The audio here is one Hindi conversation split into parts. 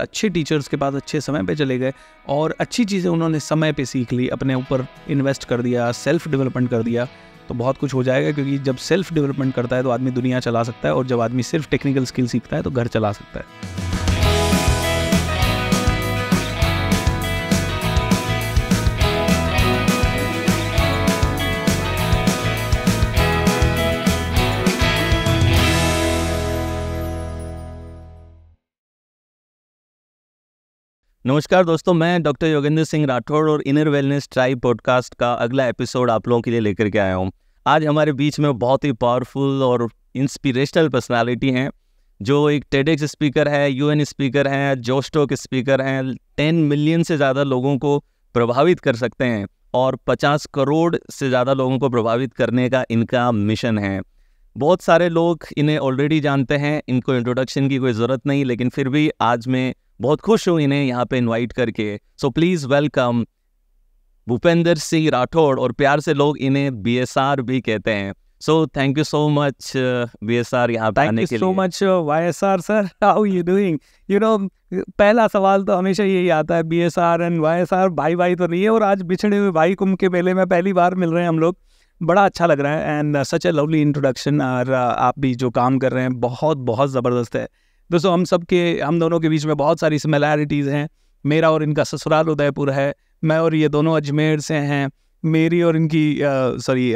अच्छे टीचर्स के पास अच्छे समय पे चले गए और अच्छी चीज़ें उन्होंने समय पे सीख ली अपने ऊपर इन्वेस्ट कर दिया सेल्फ डेवलपमेंट कर दिया तो बहुत कुछ हो जाएगा क्योंकि जब सेल्फ डेवलपमेंट करता है तो आदमी दुनिया चला सकता है और जब आदमी सिर्फ टेक्निकल स्किल सीखता है तो घर चला सकता है नमस्कार दोस्तों मैं डॉक्टर योगेंद्र सिंह राठौड़ और इनर वेलनेस ट्राई पॉडकास्ट का अगला एपिसोड आप लोगों के लिए लेकर के आया हूँ आज हमारे बीच में बहुत ही पावरफुल और इंस्पिरेशनल पर्सनालिटी हैं जो एक टेडेक्स स्पीकर है यूएन स्पीकर हैं जोस्टोक स्पीकर हैं टेन मिलियन से ज़्यादा लोगों को प्रभावित कर सकते हैं और पचास करोड़ से ज़्यादा लोगों को प्रभावित करने का इनका मिशन है बहुत सारे लोग इन्हें ऑलरेडी जानते हैं इनको इंट्रोडक्शन की कोई ज़रूरत नहीं लेकिन फिर भी आज मैं बहुत खुश हूँ इन्हें यहाँ पे इनवाइट करके so please welcome Bhupendra Singh Rathore और प्यार से लोग इन्हें बी भी कहते हैं so thank you so much B S R यहाँ thank you so much Y S R sir how you doing you know पहला सवाल तो हमेशा यही आता है B S R and Y S R भाई भाई तो नहीं है और आज बिछड़े हुए भाई कुंभ के मेले में पहली बार मिल रहे हैं हम लोग बड़ा अच्छा लग रहा है and such a lovely introduction और uh, आप भी जो काम कर रहे हैं बहुत बहुत ज़बरदस्त है दोस्तों हम सब के हम दोनों के बीच में बहुत सारी सिमिलैरिटीज़ हैं मेरा और इनका ससुराल उदयपुर है मैं और ये दोनों अजमेर से हैं मेरी और इनकी सॉरी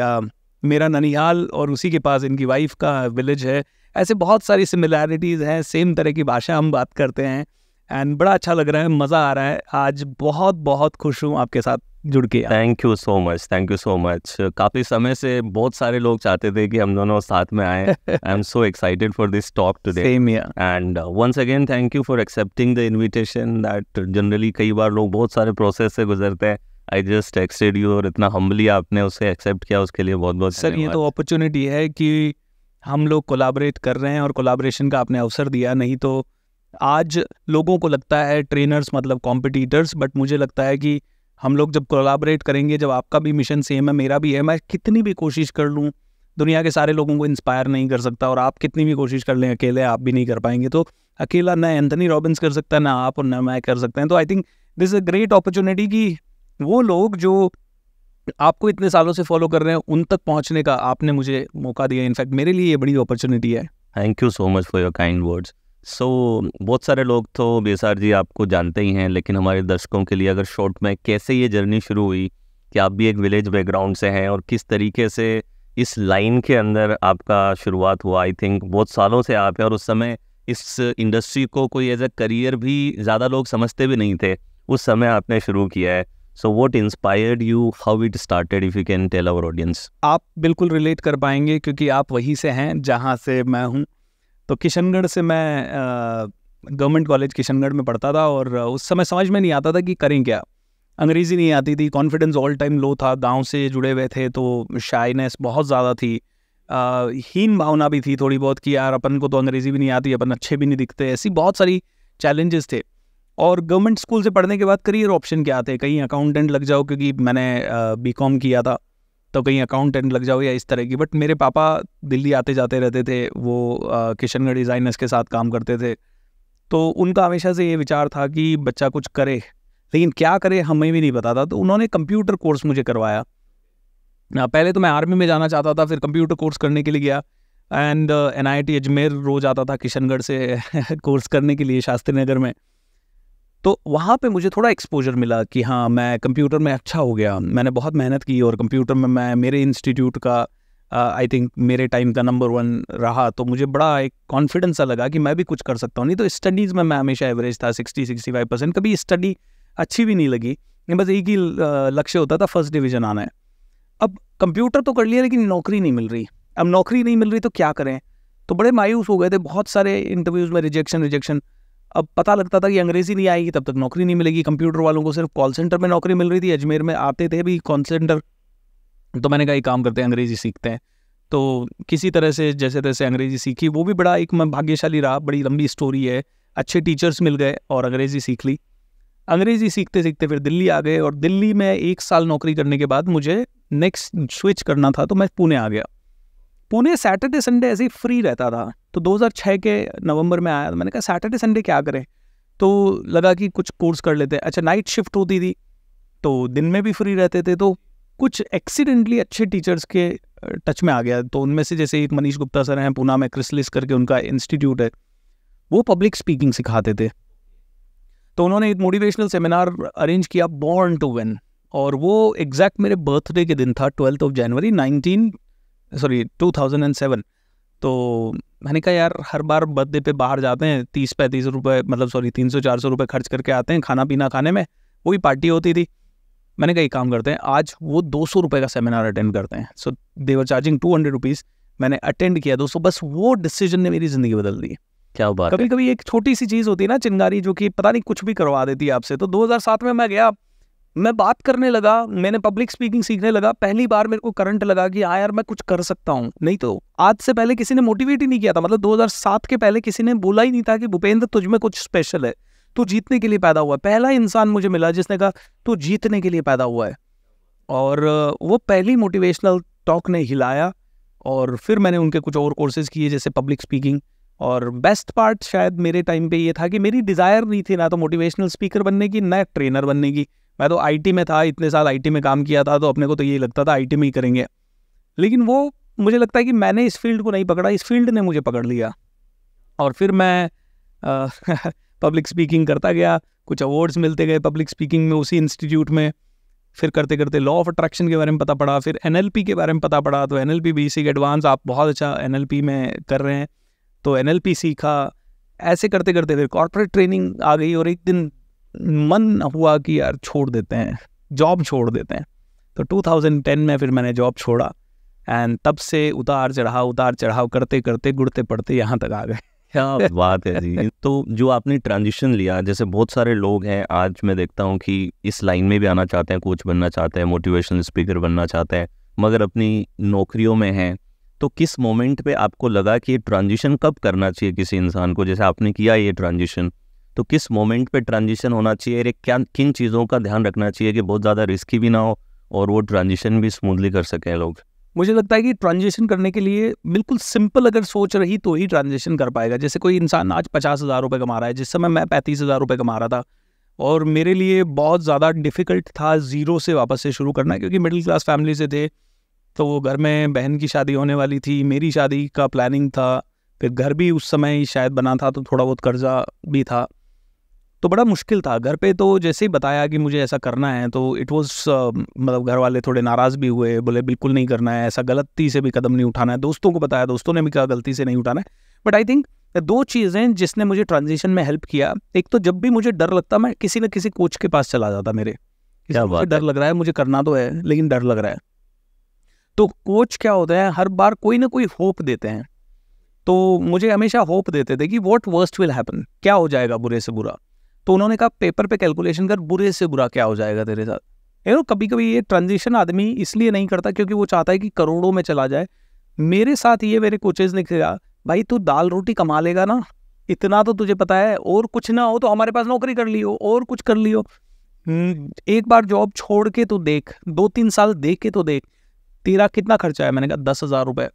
मेरा ननिहाल और उसी के पास इनकी वाइफ का विलेज है ऐसे बहुत सारी सिमिलैरिटीज़ हैं सेम तरह की भाषा हम बात करते हैं एंड बड़ा अच्छा लग रहा है मज़ा आ रहा है आज बहुत बहुत खुश हूँ आपके साथ जुड़ के thank you so much thank you so much काफ़ी समय से बहुत सारे लोग चाहते थे कि हम दोनों साथ में आए I am so excited for this talk today same and once again thank you for accepting the invitation that generally कई बार लोग बहुत सारे प्रोसेस से गुजरते हैं आई जस्ट टेक्सटेड यू और इतना हम्बली आपने उसे एक्सेप्ट किया उसके लिए बहुत बहुत सर ये तो अपॉर्चुनिटी है कि हम लोग कोलाबरेट कर रहे हैं और कोलाबरेशन का आपने अवसर दिया नहीं तो आज लोगों को लगता है ट्रेनर्स मतलब कॉम्पिटिटर्स बट मुझे लगता है कि हम लोग जब कोलाबरेट करेंगे जब आपका भी मिशन सेम है मेरा भी है मैं कितनी भी कोशिश कर लूँ दुनिया के सारे लोगों को इंस्पायर नहीं कर सकता और आप कितनी भी कोशिश कर लें अकेले आप भी नहीं कर पाएंगे तो अकेला ना एंथनी रॉबिन्स कर सकता ना आप और ना मैं कर सकते हैं तो I think this a great opportunity कि वो लोग जो आपको इतने सालों से फॉलो कर रहे हैं उन तक पहुंचने का आपने मुझे मौका दिया इनफैक्ट मेरे लिए ये बड़ी अपॉर्चुनिटी है thank you so much for your kind words so so, बहुत सारे लोग तो बेसार जी आपको जानते ही हैं लेकिन हमारे दर्शकों के लिए अगर शॉर्ट में कैसे ये जर्नी शुरू हुई कि आप भी एक विलेज बैकग्राउंड से हैं और किस तरीके से इस लाइन के अंदर आपका शुरुआत हुआ आई थिंक बहुत सालों से आप हैं और उस समय इस इंडस्ट्री को कोई एज ए करियर भी ज़्यादा लोग समझते भी नहीं थे उस समय आपने शुरू किया है so what inspired you how it started if you can tell our audience आप बिल्कुल रिलेट कर पाएंगे क्योंकि आप वहीं से हैं जहाँ से मैं हूँ तो किशनगढ़ से मैं गवर्नमेंट कॉलेज किशनगढ़ में पढ़ता था और उस समय समझ में नहीं आता था कि करें क्या अंग्रेज़ी नहीं आती थी कॉन्फिडेंस ऑल टाइम लो था गांव से जुड़े हुए थे तो शाइनेस बहुत ज़्यादा थी आ, हीन भावना भी थी थोड़ी बहुत कि यार अपन को तो अंग्रेज़ी भी नहीं आती अपन अच्छे भी नहीं दिखते ऐसी बहुत सारी चैलेंजेस थे और गवर्नमेंट स्कूल से पढ़ने के बाद करियर ऑप्शन क्या थे कहीं अकाउंटेंट लग जाओ क्योंकि मैंने बी कॉम किया था तो कहीं अकाउंटेंट लग जाओ या इस तरह की बट मेरे पापा दिल्ली आते जाते रहते थे वो किशनगढ़ डिज़ाइनर्स के साथ काम करते थे तो उनका हमेशा से ये विचार था कि बच्चा कुछ करे लेकिन क्या करे हमें भी नहीं पता था तो उन्होंने कंप्यूटर कोर्स मुझे करवाया पहले तो मैं आर्मी में जाना चाहता था फिर कंप्यूटर कोर्स करने के लिए गया and N I T Ajmer रोज आता था किशनगढ़ से कोर्स करने के लिए शास्त्री नगर में तो वहाँ पे मुझे थोड़ा एक्सपोजर मिला कि हाँ मैं कंप्यूटर में अच्छा हो गया मैंने बहुत मेहनत की और कंप्यूटर में मैं मेरे इंस्टीट्यूट का आई थिंक मेरे टाइम का नंबर वन रहा तो मुझे बड़ा एक कॉन्फिडेंस सा लगा कि मैं भी कुछ कर सकता हूँ नहीं तो स्टडीज़ में मैं हमेशा एवरेज था सिक्सटी सिक्सटी फाइव परसेंट कभी स्टडी अच्छी भी नहीं लगी बस एक ही लक्ष्य होता था फर्स्ट डिवीज़न आना है अब कंप्यूटर तो कर लिया लेकिन नौकरी नहीं मिल रही अब नौकरी नहीं मिल रही तो क्या करें तो बड़े मायूस हो गए थे बहुत सारे इंटरव्यूज़ में रिजेक्शन रिजेक्शन अब पता लगता था कि अंग्रेज़ी नहीं आएगी तब तक नौकरी नहीं मिलेगी कंप्यूटर वालों को सिर्फ कॉल सेंटर में नौकरी मिल रही थी अजमेर में आते थे भी कॉल सेंटर तो मैंने कहा ये काम करते हैं अंग्रेज़ी सीखते हैं तो किसी तरह से जैसे तैसे अंग्रेज़ी सीखी वो भी बड़ा एक मैं भाग्यशाली रहा बड़ी लंबी स्टोरी है अच्छे टीचर्स मिल गए और अंग्रेज़ी सीख ली अंग्रेज़ी सीखते सीखते फिर दिल्ली आ गए और दिल्ली में एक साल नौकरी करने के बाद मुझे नेक्स्ट स्विच करना था तो मैं पुणे आ गया पुणे सैटरडे संडे ऐसे ही फ्री रहता था तो 2006 के नवंबर में आया मैंने कहा सैटरडे संडे क्या करें तो लगा कि कुछ कोर्स कर लेते हैं अच्छा नाइट शिफ्ट होती थी तो दिन में भी फ्री रहते थे तो कुछ एक्सीडेंटली अच्छे टीचर्स के टच में आ गया तो उनमें से जैसे एक मनीष गुप्ता सर हैं पूना में क्रिसलिस करके उनका इंस्टीट्यूट है वो पब्लिक स्पीकिंग सिखाते थे तो उन्होंने एक मोटिवेशनल सेमिनार अरेंज किया बॉर्न टू वेन और वो एग्जैक्ट मेरे बर्थडे के दिन था twelfth of January nineteen sorry two thousand and seven तो मैंने कहा यार हर बार बर्थडे पे बाहर जाते हैं तीस पैंतीस रुपये मतलब सॉरी तीन सौ चार सौ रुपये खर्च करके आते हैं खाना पीना खाने में वही पार्टी होती थी मैंने कहा एक काम करते हैं आज वो दो सौ रुपये का सेमिनार अटेंड करते हैं so they were charging two hundred rupees मैंने अटेंड किया दोस्तों बस वो डिसीजन ने मेरी ज़िंदगी बदल दी क्या बात कभी है? कभी एक छोटी सी चीज़ होती है ना चिंगारी जो कि पता नहीं कुछ भी करवा देती है आपसे तो 2007 में मैं गया मैं बात करने लगा मैंने पब्लिक स्पीकिंग सीखने लगा पहली बार मेरे को करंट लगा कि हाँ यार मैं कुछ कर सकता हूँ नहीं तो आज से पहले किसी ने मोटिवेट ही नहीं किया था मतलब 2007 के पहले किसी ने बोला ही नहीं था कि भूपेंद्र तुझमें कुछ स्पेशल है तू जीतने के लिए पैदा हुआ पहला इंसान मुझे मिला जिसने कहा तू जीतने के लिए पैदा हुआ है और वो पहली मोटिवेशनल टॉक ने हिलाया और फिर मैंने उनके कुछ और कोर्सेज़ किए जैसे पब्लिक स्पीकिंग और बेस्ट पार्ट शायद मेरे टाइम पे ये था कि मेरी डिज़ायर नहीं थी ना तो मोटिवेशनल स्पीकर बनने की ना ट्रेनर बनने की मैं तो आईटी में था इतने साल आईटी में काम किया था तो अपने को तो यही लगता था आईटी में ही करेंगे लेकिन वो मुझे लगता है कि मैंने इस फील्ड को नहीं पकड़ा इस फील्ड ने मुझे पकड़ लिया और फिर मैं पब्लिक स्पीकिंग करता गया कुछ अवार्ड्स मिलते गए पब्लिक स्पीकिंग में उसी इंस्टीट्यूट में फिर करते करते लॉ ऑफ अट्रैक्शन के बारे में पता पड़ा फिर एन के बारे में पता पड़ा तो एन एल बेसिक एडवांस आप बहुत अच्छा एन में कर रहे हैं तो एन सीखा ऐसे करते करते फिर कॉरपोरेट ट्रेनिंग आ गई और एक दिन मन हुआ कि यार छोड़ देते हैं जॉब छोड़ देते हैं तो 2010 में फिर मैंने जॉब छोड़ा एंड तब से उतार चढ़ाव उतार चढ़ाव करते करते गुड़ते पड़ते यहाँ तक आ गए क्या बात है जी तो जो आपने ट्रांजिशन लिया जैसे बहुत सारे लोग हैं आज मैं देखता हूँ कि इस लाइन में भी आना चाहते हैं कोच बनना चाहते हैं मोटिवेशनल स्पीकर बनना चाहते हैं मगर अपनी नौकरियों में हैं तो किस मोमेंट पे आपको लगा कि ये ट्रांजिशन कब करना चाहिए किसी इंसान को जैसे आपने किया ये ट्रांजिशन तो किस मोमेंट पे ट्रांजिशन होना चाहिए अरे क्या किन चीज़ों का ध्यान रखना चाहिए कि बहुत ज़्यादा रिस्की भी ना हो और वो ट्रांजिशन भी स्मूथली कर सकें लोग मुझे लगता है कि ट्रांजेक्शन करने के लिए बिल्कुल सिंपल अगर सोच रही तो ही ट्रांजेक्शन कर पाएगा जैसे कोई इंसान आज पचास हज़ार रुपये कमा रहा है जिस समय मैं पैंतीस हज़ार रुपये कमा रहा था और मेरे लिए बहुत ज़्यादा डिफ़िकल्ट था ज़ीरो से वापस से शुरू करना क्योंकि मिडिल क्लास फैमिली से थे तो वो घर में बहन की शादी होने वाली थी मेरी शादी का प्लानिंग था फिर घर भी उस समय शायद बना था तो थोड़ा बहुत कर्जा भी था तो बड़ा मुश्किल था घर पे तो जैसे ही बताया कि मुझे ऐसा करना है तो इट वॉज uh, मतलब घर वाले थोड़े नाराज़ भी हुए बोले बिल्कुल नहीं करना है ऐसा गलती से भी कदम नहीं उठाना है दोस्तों को बताया दोस्तों ने भी कहा गलती से नहीं उठाना है बट आई थिंक दो चीज़ें जिसने मुझे ट्रांजिशन में हेल्प किया एक तो जब भी मुझे डर लगता मैं किसी न किसी कोच के पास चला जाता मेरे क्या बात डर लग रहा है मुझे करना तो है लेकिन डर लग रहा है तो कोच क्या होता है हर बार कोई ना कोई होप देते हैं तो मुझे हमेशा होप देते थे कि वॉट वर्स्ट विल हैपन क्या हो जाएगा बुरे से बुरा तो उन्होंने कहा पेपर पे कैलकुलेशन कर बुरे से बुरा क्या हो जाएगा तेरे साथ यू नो कभी कभी ये ट्रांजिशन आदमी इसलिए नहीं करता क्योंकि वो चाहता है कि करोड़ों में चला जाए मेरे साथ ये मेरे कोचेज ने कहा भाई तू दाल रोटी कमा लेगा ना इतना तो तुझे पता है और कुछ ना हो तो हमारे पास नौकरी कर लियो और कुछ कर लियो हम्म, एक बार जॉब छोड़ के तो देख दो तीन साल देख के तो देख तेरा कितना खर्चा है मैंने कहा दस हज़ार रुपये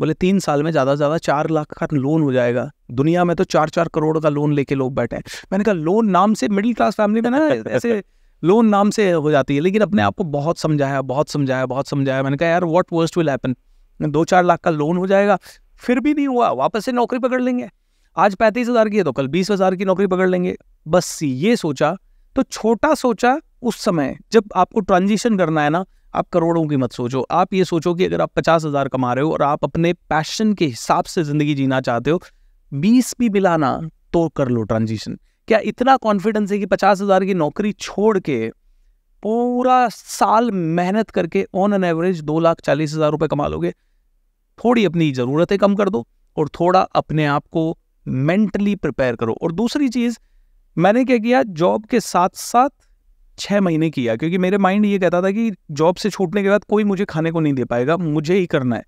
बोले तीन साल में ज़्यादा से ज़्यादा चार लाख का लोन हो जाएगा दुनिया में तो चार चार करोड़ का लोन लेके लोग बैठे हैं मैंने कहा लोन नाम से मिडिल क्लास फैमिली में ना ऐसे लोन नाम से हो जाती है लेकिन अपने आप को बहुत समझाया बहुत समझाया बहुत समझाया मैंने कहा यार व्हाट वर्स्ट विल हैपन दो चार लाख का लोन हो जाएगा फिर भी नहीं हुआ वापस से नौकरी पकड़ लेंगे आज पैंतीस हज़ार की है तो कल बीस हज़ार की नौकरी पकड़ लेंगे बस ये सोचा तो छोटा सोचा उस समय जब आपको ट्रांजिशन करना है ना आप करोड़ों की मत सोचो आप ये सोचो कि अगर आप पचास हज़ार कमा रहे हो और आप अपने पैशन के हिसाब से ज़िंदगी जीना चाहते हो बीस भी मिलाना तो कर लो ट्रांजिशन क्या इतना कॉन्फिडेंस है कि पचास हज़ार की नौकरी छोड़ के पूरा साल मेहनत करके ऑन एन एवरेज दो लाख चालीस हज़ार रुपये कमा लोगे थोड़ी अपनी ज़रूरतें कम कर दो और थोड़ा अपने आप को मेंटली प्रिपेयर करो और दूसरी चीज़ मैंने क्या किया जॉब के साथ साथ छः महीने किया क्योंकि मेरे माइंड ये कहता था कि जॉब से छूटने के बाद कोई मुझे खाने को नहीं दे पाएगा मुझे ही करना है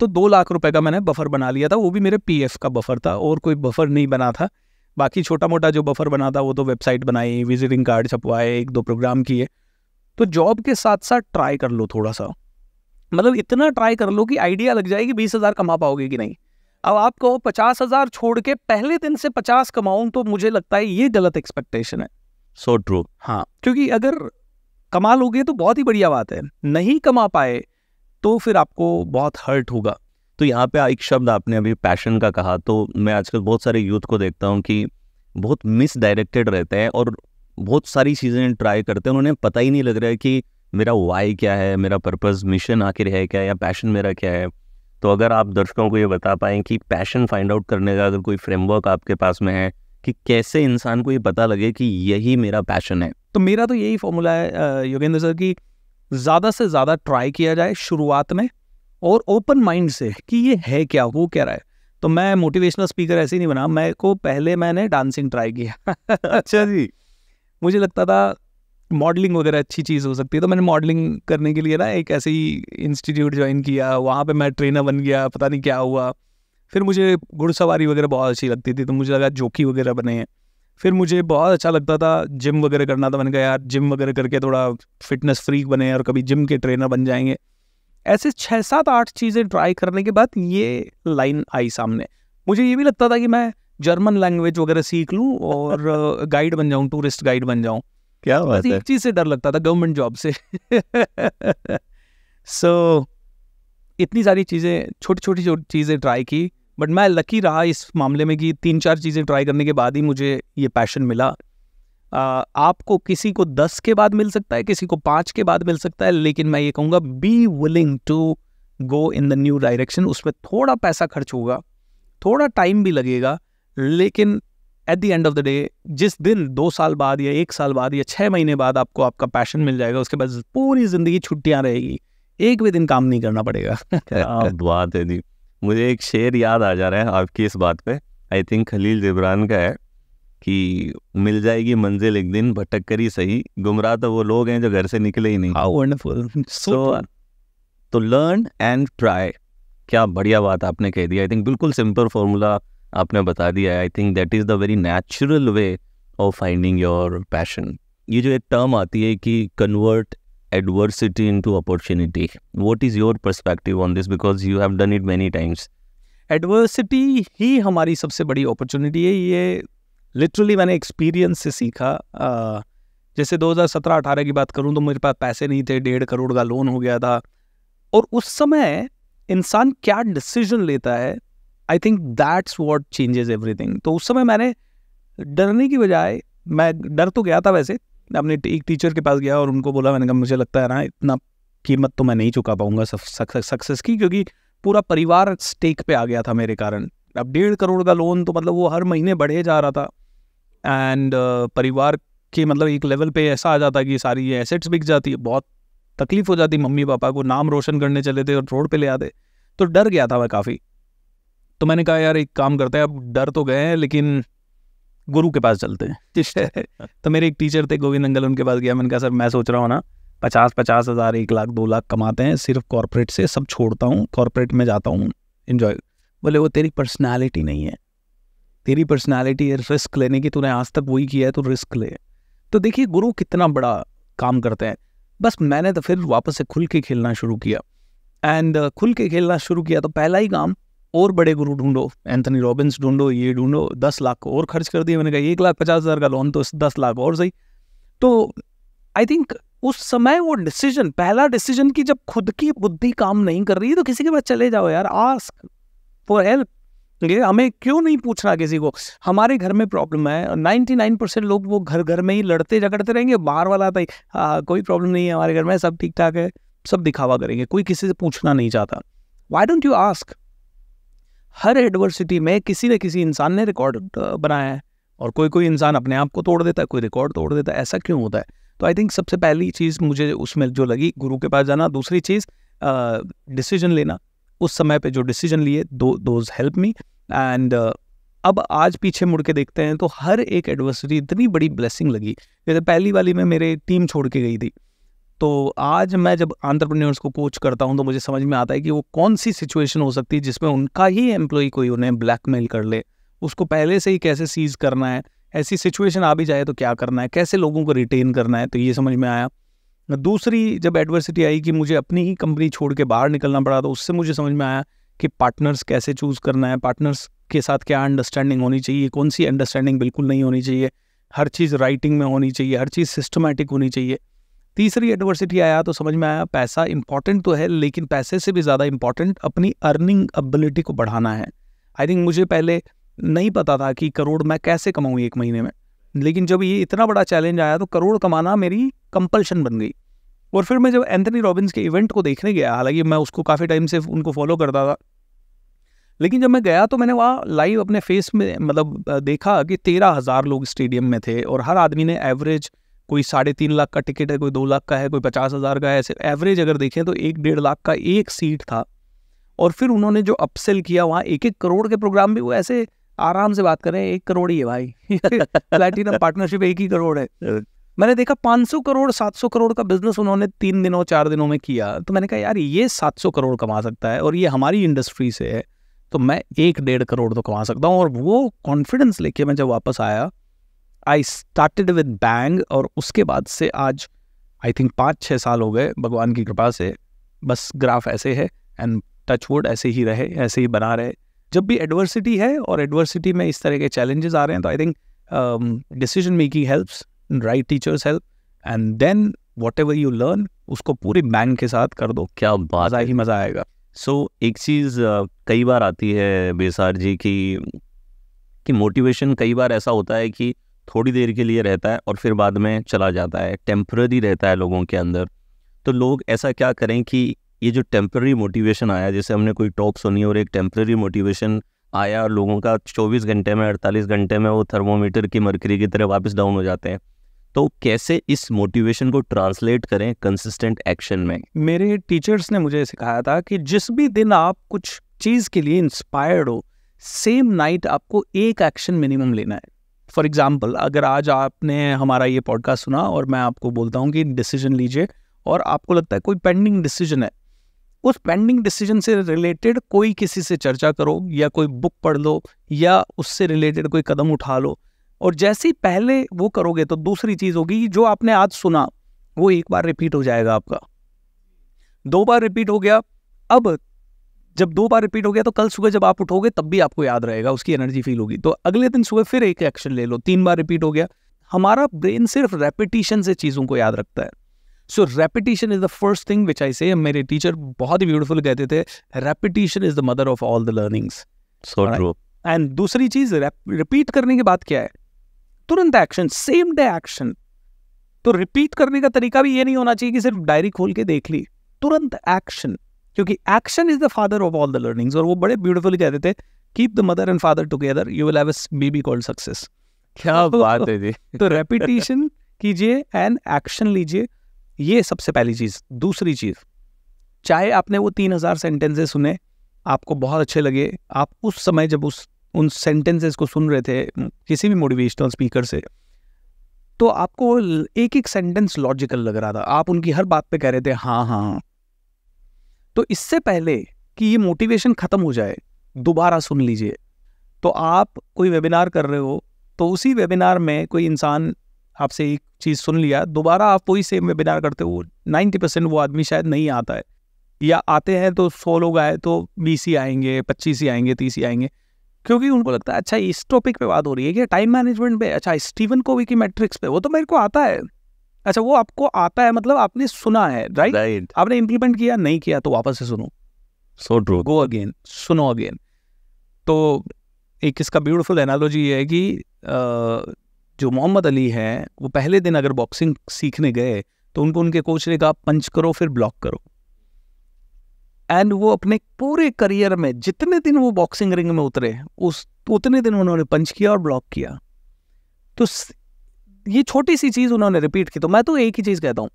तो दो लाख रुपए का मैंने बफर बना लिया था वो भी मेरे पी का बफर था और कोई बफर नहीं बना था बाकी छोटा मोटा जो बफर बना था वो तो वेबसाइट बनाई विजिटिंग कार्ड छपवाए एक दो प्रोग्राम किए तो जॉब के साथ साथ ट्राई कर लो थोड़ा सा मतलब इतना ट्राई कर लो कि आइडिया लग जाए कि बीस हज़ार कमा पाओगे कि नहीं अब आप कहो पचास हज़ार छोड़ के पहले दिन से पचास कमाऊँ तो मुझे लगता है ये गलत एक्सपेक्टेशन है सो ट्रू हाँ क्योंकि अगर कमा लोगे तो बहुत ही बढ़िया बात है नहीं कमा पाए तो फिर आपको बहुत हर्ट होगा तो यहाँ पे एक शब्द आपने अभी पैशन का कहा तो मैं आजकल बहुत सारे यूथ को देखता हूँ कि बहुत मिसडायरेक्टेड रहते हैं और बहुत सारी चीज़ें ट्राई करते हैं उन्हें पता ही नहीं लग रहा है कि मेरा वाई क्या है मेरा पर्पज़ मिशन आखिर है क्या या पैशन मेरा क्या है तो अगर आप दर्शकों को ये बता पाएँ कि पैशन फाइंड आउट करने का अगर कोई फ्रेमवर्क आपके पास में है कि कैसे इंसान को ये पता लगे कि यही मेरा पैशन है तो मेरा तो यही फॉर्मूला है योगेंद्र सर कि ज़्यादा से ज़्यादा ट्राई किया जाए शुरुआत में और ओपन माइंड से कि ये है क्या वो क्या रहा है तो मैं मोटिवेशनल स्पीकर ऐसे ही नहीं बना मैं को पहले मैंने डांसिंग ट्राई किया अच्छा जी मुझे लगता था मॉडलिंग वगैरह अच्छी चीज़ हो सकती है तो मैंने मॉडलिंग करने के लिए ना एक ऐसे ही इंस्टीट्यूट ज्वाइन किया वहाँ पे मैं ट्रेनर बन गया पता नहीं क्या हुआ फिर मुझे घुड़सवारी वगैरह बहुत अच्छी लगती थी तो मुझे लगा जोकी वगैरह बने हैं फिर मुझे बहुत अच्छा लगता था जिम वगैरह करना था तो मैंने कहा यार जिम वगैरह करके थोड़ा फिटनेस फ्रीक बने और कभी जिम के ट्रेनर बन जाएंगे ऐसे छः सात आठ चीज़ें ट्राई करने के बाद ये लाइन आई सामने मुझे ये भी लगता था कि मैं जर्मन लैंग्वेज वगैरह सीख लूँ और गाइड बन जाऊँ टूरिस्ट गाइड बन जाऊँ क्या बात है एक चीज़ से डर लगता था गवर्नमेंट जॉब से सो so, इतनी सारी चीज़ें छोटी छोटी छोटी चीज़ें ट्राई की बट मैं लकी रहा इस मामले में कि तीन चार चीज़ें ट्राई करने के बाद ही मुझे ये पैशन मिला आ, आपको किसी को दस के बाद मिल सकता है किसी को पाँच के बाद मिल सकता है लेकिन मैं ये कहूँगा be willing to go in the new direction उसमें थोड़ा पैसा खर्च होगा थोड़ा टाइम भी लगेगा लेकिन at the end of the day जिस दिन दो साल बाद या एक साल बाद या छः महीने बाद आपको आपका पैशन मिल जाएगा उसके बाद पूरी ज़िंदगी छुट्टियाँ रहेगी एक भी दिन काम नहीं करना पड़ेगा हाँ। बात है मुझे एक शेर याद आ जा रहा है आपकी इस बात पे आई थिंक खलील जिब्रान का है कि मिल जाएगी मंजिल एक दिन भटक कर ही सही गुमराह तो वो लोग हैं जो घर से निकले ही नहीं वंडरफुल सो तो लर्न एंड ट्राई क्या बढ़िया बात आपने कह दी आई थिंक बिल्कुल सिंपल फॉर्मूला आपने बता दिया है I think that is the very natural way of finding your passion ये जो एक टर्म आती है कि convert adversity into opportunity. What is your perspective on this? Because you have done it many times. Adversity ही हमारी सबसे बड़ी अपॉर्चुनिटी है ये लिटरली मैंने एक्सपीरियंस से सीखा आ, जैसे 2017-18 की बात करूँ तो मेरे पास पैसे नहीं थे डेढ़ करोड़ का लोन हो गया था और उस समय इंसान क्या डिसीजन लेता है I think that's what changes everything तो उस समय मैंने डरने की बजाय मैं डर तो गया था वैसे अपने एक टीचर के पास गया और उनको बोला मैंने कहा मुझे लगता है ना इतना कीमत तो मैं नहीं चुका पाऊंगा सक्सेस की क्योंकि पूरा परिवार स्टेक पे आ गया था मेरे कारण अब डेढ़ करोड़ का लोन तो मतलब वो हर महीने बढ़े जा रहा था एंड uh, परिवार के मतलब एक लेवल पे ऐसा आ जाता कि सारी ये एसेट्स बिक जाती है बहुत तकलीफ हो जाती मम्मी पापा को नाम रोशन करने चले थे और रोड पे ले आते तो डर गया था मैं काफ़ी तो मैंने कहा यार एक काम करते हैं अब डर तो गए हैं लेकिन गुरु के पास चलते हैं तो मेरे एक टीचर थे गोविंद अंगल उनके पास गया मैंने कहा सर मैं सोच रहा हूँ ना पचास पचास हज़ार एक लाख दो लाख कमाते हैं सिर्फ कॉरपोरेट से सब छोड़ता हूँ कॉरपोरेट में जाता हूँ इन्जॉय बोले वो तेरी पर्सनैलिटी नहीं है तेरी पर्सनैलिटी रिस्क लेने की तूने आज तक वही किया है तो रिस्क ले तो देखिए गुरु कितना बड़ा काम करते हैं बस मैंने तो फिर वापस से खुल के खेलना शुरू किया एंड खुल के खेलना शुरू किया तो पहला ही काम और बड़े गुरु ढूंढो एंथनी रॉबिन्स ढूंढो ये ढूंढो दस लाख को और खर्च कर दिया मैंने कहा एक लाख पचास हज़ार का लोन तो दस लाख और सही तो आई थिंक उस समय वो डिसीजन पहला डिसीजन की जब खुद की बुद्धि काम नहीं कर रही है तो किसी के पास चले जाओ यार आस्क फॉर हेल्प ये हमें क्यों नहीं पूछना किसी को हमारे घर में प्रॉब्लम है नाइन्टी नाइन परसेंट लोग वो घर घर में ही लड़ते झगड़ते रहेंगे बाहर वाला आता तो, ही हाँ, आ, कोई प्रॉब्लम नहीं है हमारे घर में सब ठीक ठाक है सब दिखावा करेंगे कोई किसी से पूछना नहीं चाहता वाई डोंट यू आस्क हर एडवर्सिटी में किसी न किसी इंसान ने रिकॉर्ड बनाया है और कोई कोई इंसान अपने आप को तोड़ देता है कोई रिकॉर्ड तोड़ देता है ऐसा क्यों होता है तो आई थिंक सबसे पहली चीज़ मुझे उसमें जो लगी गुरु के पास जाना दूसरी चीज़ डिसीजन लेना उस समय पे जो डिसीजन लिए दो दोज हेल्प मी एंड अब आज पीछे मुड़ के देखते हैं तो हर एक एडवर्सिटी इतनी बड़ी ब्लेसिंग लगी जैसे पहली वाली में मेरे टीम छोड़ के गई थी तो आज मैं जब आंट्रप्रन्यर्स को कोच करता हूँ तो मुझे समझ में आता है कि वो कौन सी सिचुएशन हो सकती है जिसमें उनका ही एम्प्लॉई कोई उन्हें ब्लैकमेल कर ले उसको पहले से ही कैसे सीज करना है ऐसी सिचुएशन आ भी जाए तो क्या करना है कैसे लोगों को रिटेन करना है तो ये समझ में आया दूसरी जब एडवर्सिटी आई कि मुझे अपनी ही कंपनी छोड़ के बाहर निकलना पड़ा तो उससे मुझे समझ में आया कि पार्टनर्स कैसे चूज़ करना है पार्टनर्स के साथ क्या अंडरस्टैंडिंग होनी चाहिए कौन सी अंडरस्टैंडिंग बिल्कुल नहीं होनी चाहिए हर चीज़ राइटिंग में होनी चाहिए हर चीज़ सिस्टमेटिक होनी चाहिए तीसरी एडवर्सिटी आया तो समझ में आया पैसा इंपॉर्टेंट तो है लेकिन पैसे से भी ज़्यादा इंपॉर्टेंट अपनी अर्निंग एबिलिटी को बढ़ाना है आई थिंक मुझे पहले नहीं पता था कि करोड़ मैं कैसे कमाऊँ एक महीने में लेकिन जब ये इतना बड़ा चैलेंज आया तो करोड़ कमाना मेरी कंपल्शन बन गई और फिर मैं जब एंथनी रॉबिन्स के इवेंट को देखने गया हालांकि मैं उसको काफ़ी टाइम से उनको फॉलो करता था लेकिन जब मैं गया तो मैंने वहाँ लाइव अपने फेस में मतलब देखा कि तेरह हज़ार लोग स्टेडियम में थे और हर आदमी ने एवरेज कोई साढ़े तीन लाख का टिकट है कोई दो लाख का है कोई पचास हज़ार का है ऐसे एवरेज अगर देखें तो एक डेढ़ लाख का एक सीट था और फिर उन्होंने जो अपसेल किया वहाँ एक एक करोड़ के प्रोग्राम भी वो ऐसे आराम से बात करें एक करोड़ ही है भाई प्लेटिनम पार्टनरशिप एक ही करोड़ है मैंने देखा 500 करोड़ 700 करोड़ का बिजनेस उन्होंने तीन दिनों चार दिनों में किया तो मैंने कहा यार ये 700 करोड़ कमा सकता है और ये हमारी इंडस्ट्री से है तो मैं एक डेढ़ करोड़ तो कमा सकता हूँ और वो कॉन्फिडेंस लेके मैं जब वापस आया आई स्टार्टेड विद बैंग और उसके बाद से आज आई थिंक पाँच छः साल हो गए भगवान की कृपा से बस ग्राफ ऐसे है एंड टच वुड ऐसे ही रहे ऐसे ही बना रहे जब भी एडवर्सिटी है और एडवर्सिटी में इस तरह के चैलेंजेस आ रहे हैं तो I think decision making helps right teachers help and then whatever you learn उसको पूरी बैंग के साथ कर दो क्या मज़ा ही मज़ा आएगा सो so, एक चीज़ कई बार आती है बेसार जी की कि मोटिवेशन कई बार ऐसा होता है कि थोड़ी देर के लिए रहता है और फिर बाद में चला जाता है टेम्प्ररी रहता है लोगों के अंदर तो लोग ऐसा क्या करें कि ये जो टेम्प्ररी मोटिवेशन आया जैसे हमने कोई टॉक सुनी और एक टेम्प्ररी मोटिवेशन आया और लोगों का 24 घंटे में 48 घंटे में वो थर्मोमीटर की मरकरी की तरह वापस डाउन हो जाते हैं तो कैसे इस मोटिवेशन को ट्रांसलेट करें कंसिस्टेंट एक्शन में मेरे टीचर्स ने मुझे सिखाया था कि जिस भी दिन आप कुछ चीज़ के लिए इंस्पायर्ड हो सेम नाइट आपको एक एक्शन मिनिमम लेना है फॉर एग्ज़ाम्पल अगर आज आपने हमारा ये पॉडकास्ट सुना और मैं आपको बोलता हूँ कि डिसीजन लीजिए और आपको लगता है कोई पेंडिंग डिसीजन है उस पेंडिंग डिसीजन से रिलेटेड कोई किसी से चर्चा करो या कोई बुक पढ़ लो या उससे रिलेटेड कोई कदम उठा लो और जैसे ही पहले वो करोगे तो दूसरी चीज़ होगी जो आपने आज सुना वो एक बार रिपीट हो जाएगा आपका दो बार रिपीट हो गया अब जब दो बार रिपीट हो गया तो कल सुबह जब आप उठोगे तब भी आपको याद रहेगा उसकी एनर्जी फील होगी तो अगले दिन सुबह फिर एक एक्शन ले लो तीन बार रिपीट हो गया हमारा ब्रेन सिर्फ रेपिटिशन से चीज़ों को याद रखता है so repetition is the first thing which I say मेरे टीचर बहुत ही ब्यूटिफुल कहते थे repetition is the mother of all the learnings and दूसरी चीज रिपीट करने के बाद क्या है तुरंत एक्शन सेम डे एक्शन तो रिपीट करने का तरीका भी ये नहीं होना चाहिए कि सिर्फ डायरी खोल के देख ली तुरंत एक्शन क्योंकि action is the father of all the learnings और वो बड़े ब्यूटीफुल कहते थे keep the mother and father together you will have a baby called success क्या तो, बात है जी तो रेपिटेशन कीजिए एंड एक्शन लीजिए ये सबसे पहली चीज दूसरी चीज चाहे आपने वो तीन हजार सेंटेंसेस सुने आपको बहुत अच्छे लगे आप उस समय जब उस उन सेंटेंसेस को सुन रहे थे किसी भी मोटिवेशनल स्पीकर से तो आपको एक एक सेंटेंस लॉजिकल लग रहा था आप उनकी हर बात पे कह रहे थे हाँ हाँ, हाँ। तो इससे पहले कि ये मोटिवेशन ख़त्म हो जाए दोबारा सुन लीजिए तो आप कोई वेबिनार कर रहे हो तो उसी वेबिनार में कोई इंसान आपसे एक चीज़ सुन लिया दोबारा आप वही सेम वेबिनार करते हो नाइन्टी परसेंट वो आदमी शायद नहीं आता है या आते हैं तो सौ लोग आए तो बीस ही आएंगे पच्चीस ही आएंगे तीस ही आएंगे क्योंकि उनको लगता है अच्छा इस टॉपिक पे बात हो रही है क्या टाइम मैनेजमेंट पे अच्छा स्टीवन कोवी की मैट्रिक्स पे वो तो मेरे को आता है अच्छा वो आपको आता है मतलब आपने सुना है राइट राइट आपने इम्प्लीमेंट किया नहीं किया तो वापस से सुनो सो ट्रू गो अगेन सुनो अगेन तो एक इसका ब्यूटीफुल एनालॉजी है कि जो मोहम्मद अली हैं वो पहले दिन अगर बॉक्सिंग सीखने गए तो उनको उनके कोच ने कहा पंच करो फिर ब्लॉक करो एंड वो अपने पूरे करियर में जितने दिन वो बॉक्सिंग रिंग में उतरे उस उतने दिन उन्होंने पंच किया और ब्लॉक किया तो ये छोटी सी चीज़ उन्होंने रिपीट की तो मैं तो एक ही चीज़ कहता हूँ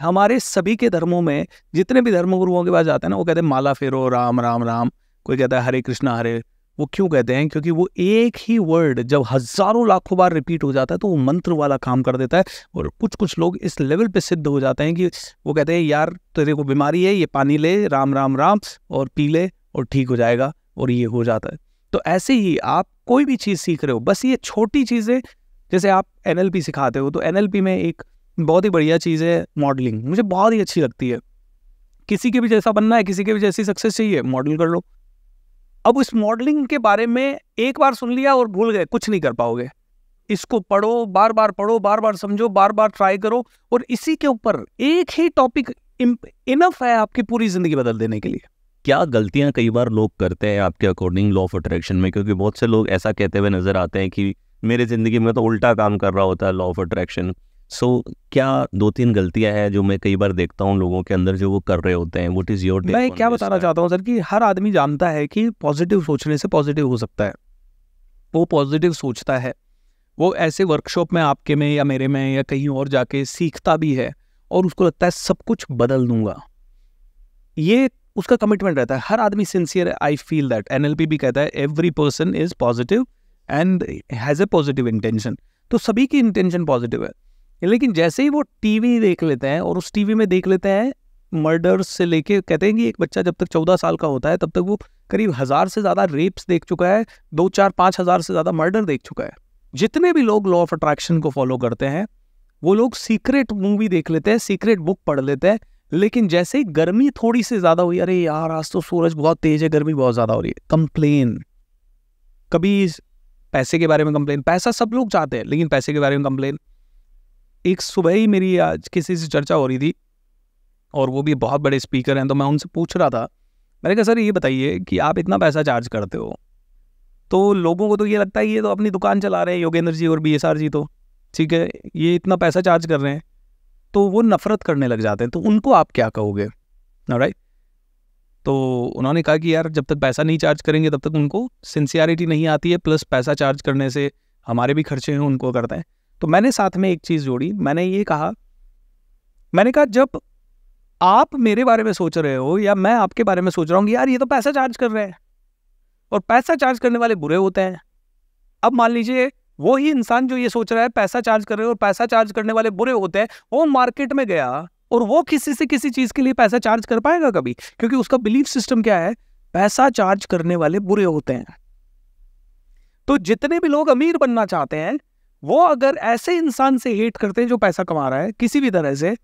हमारे सभी के धर्मों में जितने भी धर्मगुरुओं के पास जाते हैं ना वो कहते हैं माला फेरो राम राम राम कोई कहता है हरे कृष्णा हरे वो क्यों कहते हैं क्योंकि वो एक ही वर्ड जब हजारों लाखों बार रिपीट हो जाता है तो वो मंत्र वाला काम कर देता है और कुछ कुछ लोग इस लेवल पे सिद्ध हो जाते हैं कि वो कहते हैं यार तेरे को बीमारी है ये पानी ले राम राम राम और पी ले और ठीक हो जाएगा और ये हो जाता है तो ऐसे ही आप कोई भी चीज़ सीख रहे हो बस ये छोटी चीज़ें जैसे आप एन सिखाते हो तो एन में एक बहुत ही बढ़िया चीज़ है मॉडलिंग मुझे बहुत ही अच्छी लगती है किसी के भी जैसा बनना है किसी के भी जैसी सक्सेस चाहिए मॉडल कर लो अब उस मॉडलिंग के बारे में एक बार सुन लिया और भूल गए कुछ नहीं कर पाओगे इसको पढ़ो बार बार पढ़ो बार बार समझो बार बार ट्राई करो और इसी के ऊपर एक ही टॉपिक इनफ है आपकी पूरी ज़िंदगी बदल देने के लिए क्या गलतियां कई बार लोग करते हैं आपके अकॉर्डिंग लॉ ऑफ अट्रैक्शन में क्योंकि बहुत से लोग ऐसा कहते हुए नज़र आते हैं कि मेरे ज़िंदगी में तो उल्टा काम कर रहा होता है लॉ ऑफ अट्रैक्शन सो क्या दो तीन गलतियां हैं जो मैं कई बार देखता हूँ लोगों के अंदर जो वो कर रहे होते हैं वट इज़ योर मैं क्या बताना चाहता हूँ सर कि हर आदमी जानता है कि पॉजिटिव सोचने से पॉजिटिव हो सकता है वो पॉजिटिव सोचता है वो ऐसे वर्कशॉप में आपके में या मेरे में या कहीं और जाके सीखता भी है और उसको लगता है सब कुछ बदल दूंगा ये उसका कमिटमेंट रहता है हर आदमी सिंसियर आई फील दैट एन भी कहता है every person is positive and has a positive intention तो सभी की इंटेंशन पॉजिटिव है लेकिन जैसे ही वो टीवी देख लेते हैं और उस टीवी में देख लेते हैं मर्डर से लेके कहते हैं कि एक बच्चा जब तक चौदह साल का होता है तब तक वो करीब हज़ार से ज़्यादा रेप्स देख चुका है दो चार पाँच हज़ार से ज़्यादा मर्डर देख चुका है जितने भी लोग लॉ ऑफ अट्रैक्शन को फॉलो करते हैं वो लोग सीक्रेट मूवी देख लेते हैं सीक्रेट बुक पढ़ लेते हैं लेकिन जैसे ही गर्मी थोड़ी सी ज़्यादा हुई अरे यार आज तो सूरज बहुत तेज़ है गर्मी बहुत ज़्यादा हो रही है कंप्लेन कभी पैसे के बारे में कंप्लेन पैसा सब लोग चाहते हैं लेकिन पैसे के बारे में कंप्लेन एक सुबह ही मेरी आज किसी से चर्चा हो रही थी और वो भी बहुत बड़े स्पीकर हैं तो मैं उनसे पूछ रहा था मैंने कहा सर ये बताइए कि आप इतना पैसा चार्ज करते हो तो लोगों को तो ये लगता है ये तो अपनी दुकान चला रहे हैं योगेंद्र जी और बी एस आर जी तो ठीक है ये इतना पैसा चार्ज कर रहे हैं तो वो नफ़रत करने लग जाते हैं तो उनको आप क्या कहोगे राइट तो उन्होंने कहा कि यार जब तक पैसा नहीं चार्ज करेंगे तब तक उनको सिंसियरिटी नहीं आती है प्लस पैसा चार्ज करने से हमारे भी खर्चे हैं उनको करते हैं तो मैंने साथ में एक चीज़ जोड़ी मैंने ये कहा मैंने कहा जब आप मेरे बारे में सोच रहे हो या मैं आपके बारे में सोच रहा हूँ यार ये तो पैसा चार्ज कर रहे हैं और पैसा चार्ज करने वाले बुरे होते हैं अब मान लीजिए वो ही इंसान जो ये सोच रहा है पैसा चार्ज कर रहे हैं और पैसा चार्ज करने वाले बुरे होते हैं वो मार्केट में गया और वो किसी से किसी चीज़ के लिए पैसा चार्ज कर पाएगा कभी क्योंकि उसका बिलीफ सिस्टम क्या है पैसा चार्ज करने वाले बुरे होते हैं तो जितने भी लोग अमीर बनना चाहते हैं वो अगर ऐसे इंसान से हेट करते हैं जो पैसा कमा रहा है किसी भी तरह से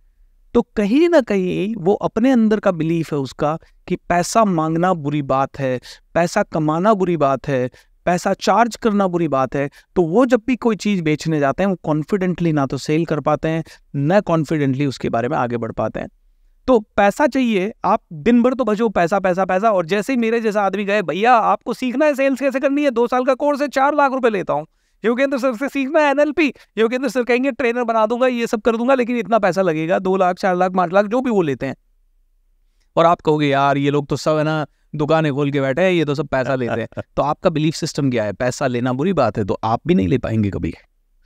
तो कहीं ना कहीं वो अपने अंदर का बिलीफ है उसका कि पैसा मांगना बुरी बात है पैसा कमाना बुरी बात है पैसा चार्ज करना बुरी बात है तो वो जब भी कोई चीज़ बेचने जाते हैं वो कॉन्फिडेंटली ना तो सेल कर पाते हैं न कॉन्फिडेंटली उसके बारे में आगे बढ़ पाते हैं तो पैसा चाहिए आप दिन भर तो बचो पैसा पैसा पैसा और जैसे ही मेरे जैसा आदमी गए भैया आपको सीखना है सेल्स कैसे करनी है दो साल का कोर्स है चार लाख रुपए लेता हूँ योगेंद्र सर से सीखना है एनएलपी योगेंद्र सर कहेंगे ट्रेनर बना दूंगा ये सब कर दूंगा लेकिन इतना पैसा लगेगा दो लाख चार लाख पांच लाख जो भी वो लेते हैं और आप कहोगे यार ये लोग तो सब है ना दुकानें खोल के बैठे हैं ये तो सब पैसा लेते हैं तो आपका बिलीफ सिस्टम क्या है पैसा लेना बुरी बात है तो आप भी नहीं ले पाएंगे कभी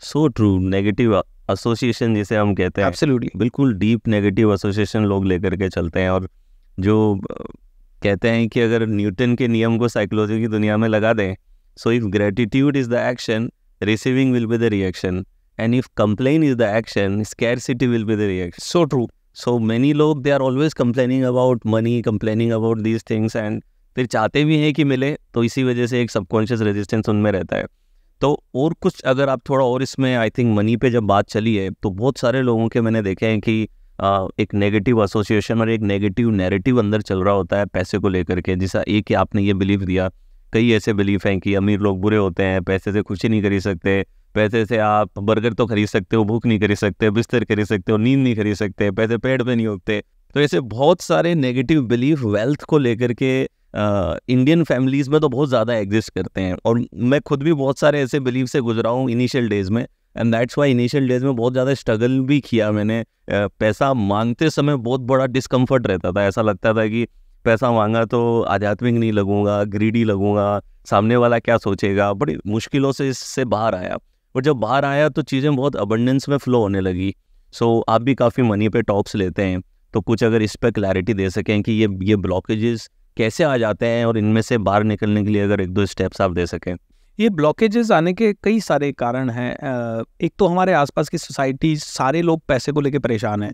सो ट्रू नेगेटिव एसोसिएशन जिसे हम कहते हैं एब्सोल्युटली बिल्कुल डीप नेगेटिव एसोसिएशन लोग लेकर के चलते हैं और जो कहते हैं कि अगर न्यूटन के नियम को साइकोलॉजी की दुनिया में लगा दें so if gratitude is the action receiving will be the reaction and if complain is the action scarcity will be the reaction so true so many लोग they are always complaining about money complaining about these things and फिर चाहते भी हैं कि मिले तो इसी वजह से एक सबकॉन्शियस रेजिस्टेंस उनमें रहता है तो और कुछ अगर आप थोड़ा और इसमें आई थिंक मनी पे जब बात चली है तो बहुत सारे लोगों के मैंने देखे हैं कि आ, एक नेगेटिव एसोसिएशन और एक नेगेटिव नैरेटिव अंदर चल रहा होता है पैसे को लेकर के जैसा एक आपने ये बिलीफ दिया कई ऐसे बिलीफ हैं कि अमीर लोग बुरे होते हैं पैसे से खुशी नहीं करी सकते पैसे से आप बर्गर तो खरीद सकते हो भूख नहीं खरीद सकते बिस्तर खरीद सकते हो नींद नहीं खरीद सकते पैसे पेड़ पे नहीं उगते तो ऐसे बहुत सारे नेगेटिव बिलीफ वेल्थ को लेकर के इंडियन फैमिलीज़ में तो बहुत ज़्यादा एग्जिस्ट करते हैं और मैं खुद भी बहुत सारे ऐसे बिलीफ से गुजरा हूँ इनिशियल डेज़ में and that's why initial days में बहुत ज़्यादा स्ट्रगल भी किया मैंने पैसा मांगते समय बहुत बड़ा डिस्कम्फर्ट रहता था ऐसा लगता था कि पैसा मांगा तो आध्यात्मिक नहीं लगूंगा ग्रीडी लगूंगा सामने वाला क्या सोचेगा बड़ी मुश्किलों से इससे बाहर आया बट जब बाहर आया तो चीज़ें बहुत अबंडेंस में फ्लो होने लगी सो so, आप भी काफ़ी मनी पे टॉप्स लेते हैं तो कुछ अगर इस पर क्लैरिटी दे सकें कि ये ये ब्लॉकेजेस कैसे आ जाते हैं और इनमें से बाहर निकलने के लिए अगर एक दो स्टेप्स आप दे सकें ये ब्लॉकेजेस आने के कई सारे कारण हैं एक तो हमारे आसपास की सोसाइटी सारे लोग पैसे को लेकर परेशान हैं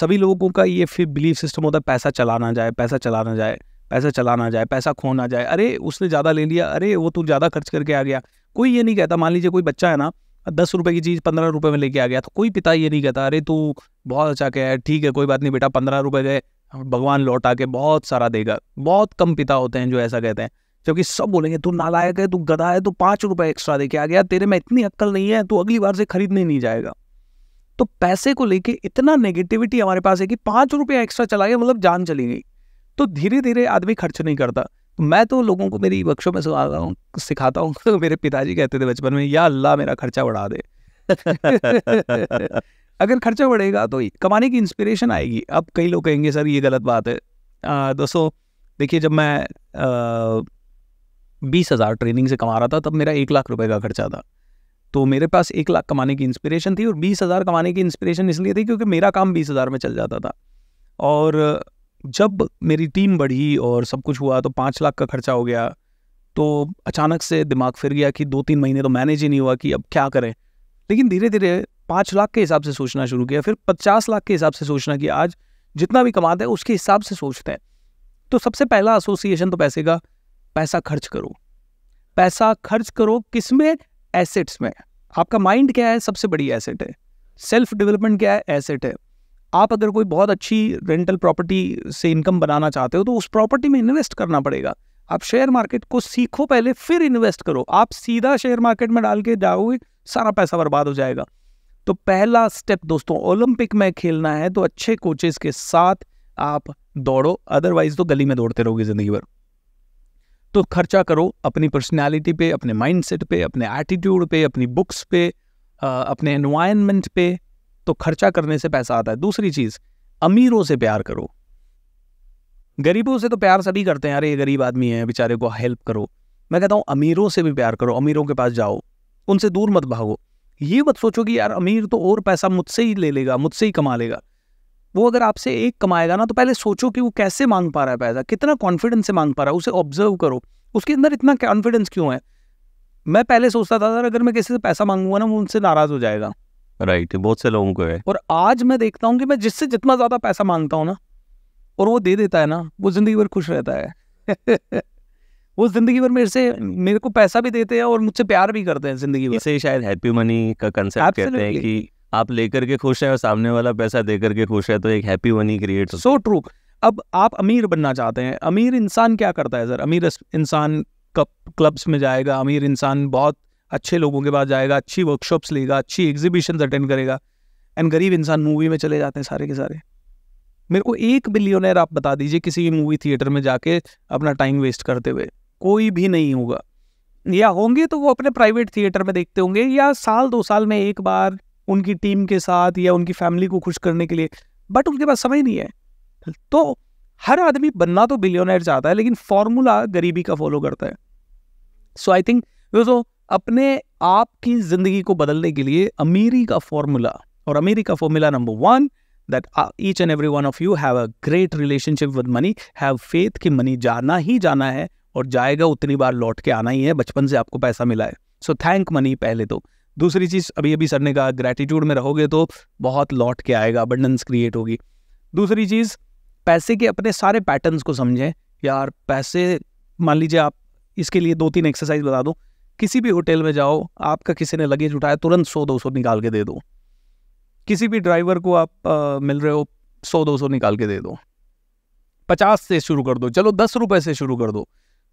सभी लोगों का ये फिर बिलीव सिस्टम होता है पैसा चलाना जाए पैसा चलाना जाए पैसा चलाना जाए पैसा खोना जाए अरे उसने ज़्यादा ले लिया अरे वो तू तो ज़्यादा खर्च करके आ गया कोई ये नहीं कहता मान लीजिए कोई बच्चा है ना दस रुपए की चीज़ पंद्रह रुपए में लेके आ गया तो कोई पिता ये नहीं कहता अरे तू बहुत अच्छा क्या है ठीक है कोई बात नहीं बेटा पंद्रह रुपए गए भगवान लौटा के बहुत सारा देगा बहुत कम पिता होते हैं जो ऐसा कहते हैं जबकि सब बोलेंगे तू नालायक है तू गधा है तू पांच रुपये एक्स्ट्रा दे के आ गया तेरे में इतनी अक्कल नहीं है तू अगली बार से खरीदने नहीं जाएगा तो पैसे को लेके इतना नेगेटिविटी हमारे पास है कि पांच रुपया एक्स्ट्रा चला गया मतलब जान चली गई तो धीरे धीरे आदमी खर्च नहीं करता मैं तो लोगों को मेरी बक्शों में रहा हूँ सिखाता हूँ तो मेरे पिताजी कहते थे बचपन में या अल्लाह मेरा खर्चा बढ़ा दे अगर खर्चा बढ़ेगा तो कमाने की इंस्पिरेशन आएगी अब कई लोग कहेंगे सर ये गलत बात है दोस्तों देखिए जब मैं बीस हज़ार ट्रेनिंग से कमा रहा था तब मेरा एक लाख रुपए का खर्चा था तो मेरे पास एक लाख कमाने की इंस्पिरेशन थी और बीस हज़ार कमाने की इंस्पिरेशन इसलिए थी क्योंकि मेरा काम बीस हज़ार में चल जाता था और जब मेरी टीम बढ़ी और सब कुछ हुआ तो पाँच लाख का खर्चा हो गया तो अचानक से दिमाग फिर गया कि दो तीन महीने तो मैनेज ही नहीं हुआ कि अब क्या करें लेकिन धीरे धीरे पाँच लाख के हिसाब से सोचना शुरू किया फिर पचास लाख के हिसाब से सोचना कि आज जितना भी कमाते हैं उसके हिसाब से सोचते हैं तो सबसे पहला एसोसिएशन तो पैसे का पैसा खर्च करो पैसा खर्च करो किस में एसेट्स में आपका माइंड क्या है सबसे बड़ी एसेट है सेल्फ डेवलपमेंट क्या है एसेट है आप अगर कोई बहुत अच्छी रेंटल प्रॉपर्टी से इनकम बनाना चाहते हो तो उस प्रॉपर्टी में इन्वेस्ट करना पड़ेगा आप शेयर मार्केट को सीखो पहले फिर इन्वेस्ट करो आप सीधा शेयर मार्केट में डाल के जाओगे सारा पैसा बर्बाद हो जाएगा तो पहला स्टेप दोस्तों ओलंपिक में खेलना है तो अच्छे कोचेस के साथ आप दौड़ो अदरवाइज तो गली में दौड़ते रहोगे ज़िंदगी भर तो खर्चा करो अपनी पर्सनैलिटी पे अपने माइंडसेट पे अपने एटीट्यूड पे अपनी बुक्स पे अपने एनवायरमेंट पे तो खर्चा करने से पैसा आता है दूसरी चीज अमीरों से प्यार करो गरीबों से तो प्यार सभी करते हैं अरे ये गरीब आदमी है बेचारे को हेल्प करो मैं कहता हूँ अमीरों से भी प्यार करो अमीरों के पास जाओ उनसे दूर मत भागो ये मत सोचो कि यार अमीर तो और पैसा मुझसे ही ले लेगा मुझसे ही कमा लेगा वो अगर आपसे एक कमाएगा ना तो पहले सोचो कि वो कैसे मांग पा रहा है पैसा कितना कॉन्फिडेंस से मांग पा रहा है उसे ऑब्जर्व करो उसके अंदर इतना कॉन्फिडेंस क्यों है मैं पहले सोचता था, था अगर मैं किसी से पैसा मांगूंगा ना वो उनसे नाराज़ हो जाएगा राइट right, बहुत से लोगों को है और आज मैं देखता हूँ कि मैं जिससे जितना ज़्यादा पैसा मांगता हूँ ना और वो दे देता है ना वो ज़िंदगी भर खुश रहता है वो ज़िंदगी भर मेरे से मेरे को पैसा भी देते हैं और मुझसे प्यार भी करते हैं ज़िंदगी भर से शायद हैप्पी मनी का कंसेप्ट कहते हैं कि आप लेकर के खुश है और सामने वाला पैसा दे करके खुश है तो एक happy money create so true अब आप अमीर बनना चाहते हैं अमीर इंसान क्या करता है सर अमीर इंसान कप क्लब्स में जाएगा अमीर इंसान बहुत अच्छे लोगों के पास जाएगा अच्छी वर्कशॉप्स लेगा अच्छी एग्जीबिशन अटेंड करेगा एंड गरीब इंसान मूवी में चले जाते हैं सारे के सारे मेरे को एक बिलियनर आप बता दीजिए किसी भी मूवी थिएटर में जाके अपना टाइम वेस्ट करते हुए कोई भी नहीं होगा या होंगे तो वो अपने प्राइवेट थिएटर में देखते होंगे या साल दो साल में एक बार उनकी टीम के साथ या उनकी फैमिली को खुश करने के लिए बट उनके पास समय नहीं है तो हर आदमी बनना तो बिलियोनर चाहता है लेकिन फॉर्मूला गरीबी का फॉलो करता है सो आई थिंक दोस्तों अपने आप की जिंदगी को बदलने के लिए अमीरी का फॉर्मूला और अमीरी का formula number one that each and every one of you have a great relationship with money have faith कि मनी जाना ही जाना है और जाएगा उतनी बार लौट के आना ही है बचपन से आपको पैसा मिला है सो थैंक मनी पहले तो दूसरी चीज़ अभी अभी सर ने कहा ग्रेटिट्यूड में रहोगे तो बहुत लौट के आएगा अबंडेंस क्रिएट होगी दूसरी चीज़ पैसे के अपने सारे पैटर्न्स को समझें यार पैसे मान लीजिए आप इसके लिए दो तीन एक्सरसाइज बता दूँ किसी भी होटल में जाओ आपका किसी ने लगेज उठाया तुरंत सौ दो सौ निकाल के दे दो किसी भी ड्राइवर को आप आ, मिल रहे हो सौ दो सौ निकाल के दे दो पचास से शुरू कर दो चलो दस रुपए से शुरू कर दो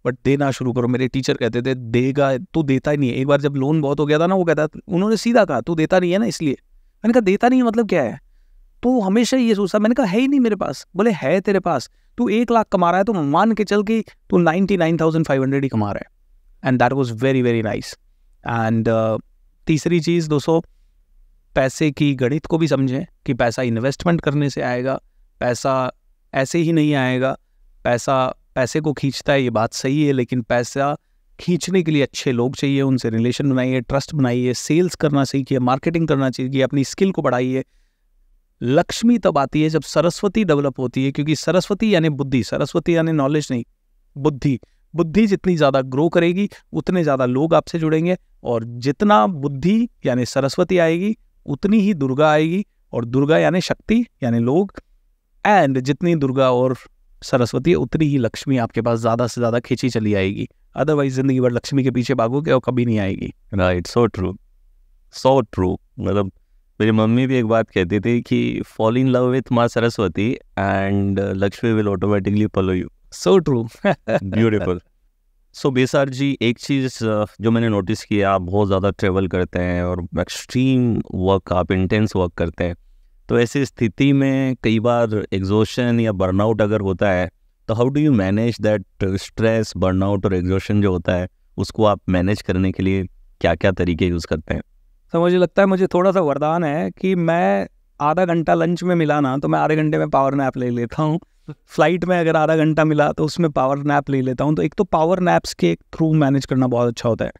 बट देना शुरू करो मेरे टीचर कहते थे देगा तू देता ही नहीं है एक बार जब लोन बहुत हो गया था ना वो कहता उन्होंने सीधा कहा तू देता नहीं है ना इसलिए मैंने कहा देता नहीं है मतलब क्या है तो हमेशा ये सोचता मैंने कहा है ही नहीं मेरे पास बोले है तेरे पास तू एक लाख कमा रहा है तो मान के चल के तू ninety nine thousand five hundred ही कमा रहा है and that was very very nice and तीसरी चीज़ दोस्तों पैसे की गणित को भी समझें कि पैसा इन्वेस्टमेंट करने से आएगा पैसा ऐसे ही नहीं आएगा पैसा पैसे को खींचता है ये बात सही है लेकिन पैसा खींचने के लिए अच्छे लोग चाहिए उनसे रिलेशन बनाइए ट्रस्ट बनाइए सेल्स करना सीखिए मार्केटिंग करना चाहिए अपनी स्किल को बढ़ाइए लक्ष्मी तब आती है जब सरस्वती डेवलप होती है क्योंकि सरस्वती यानी बुद्धि सरस्वती यानी नॉलेज नहीं बुद्धि बुद्धि जितनी ज़्यादा ग्रो करेगी उतने ज़्यादा लोग आपसे जुड़ेंगे और जितना बुद्धि यानी सरस्वती आएगी उतनी ही दुर्गा आएगी और दुर्गा यानी शक्ति यानी लोग एंड जितनी दुर्गा और सरस्वती उतनी ही लक्ष्मी आपके पास ज़्यादा से ज़्यादा खींची चली आएगी अदरवाइज जिंदगी भर लक्ष्मी के पीछे भागोगे और कभी नहीं आएगी right so true so true मतलब मेरी मम्मी भी एक बात कहती थी कि फॉल इन लव विथ माँ Saraswati and Lakshmi will automatically follow you so true beautiful so बेसार जी एक चीज़ जो मैंने नोटिस किया आप बहुत ज़्यादा ट्रेवल करते हैं और एक्सट्रीम वर्क आप इंटेंस वर्क करते हैं तो ऐसी स्थिति में कई बार एग्जोशन या बर्नआउट अगर होता है तो how do you manage that stress burnout और एग्जॉशन जो होता है उसको आप मैनेज करने के लिए क्या क्या तरीके यूज़ करते हैं सर मुझे लगता है मुझे थोड़ा सा वरदान है कि मैं आधा घंटा लंच में मिला ना तो मैं आधे घंटे में पावर नैप ले लेता हूँ फ्लाइट में अगर आधा घंटा मिला तो उसमें पावर नैप ले लेता हूँ तो एक तो पावर नैप्स के थ्रू मैनेज करना बहुत अच्छा होता है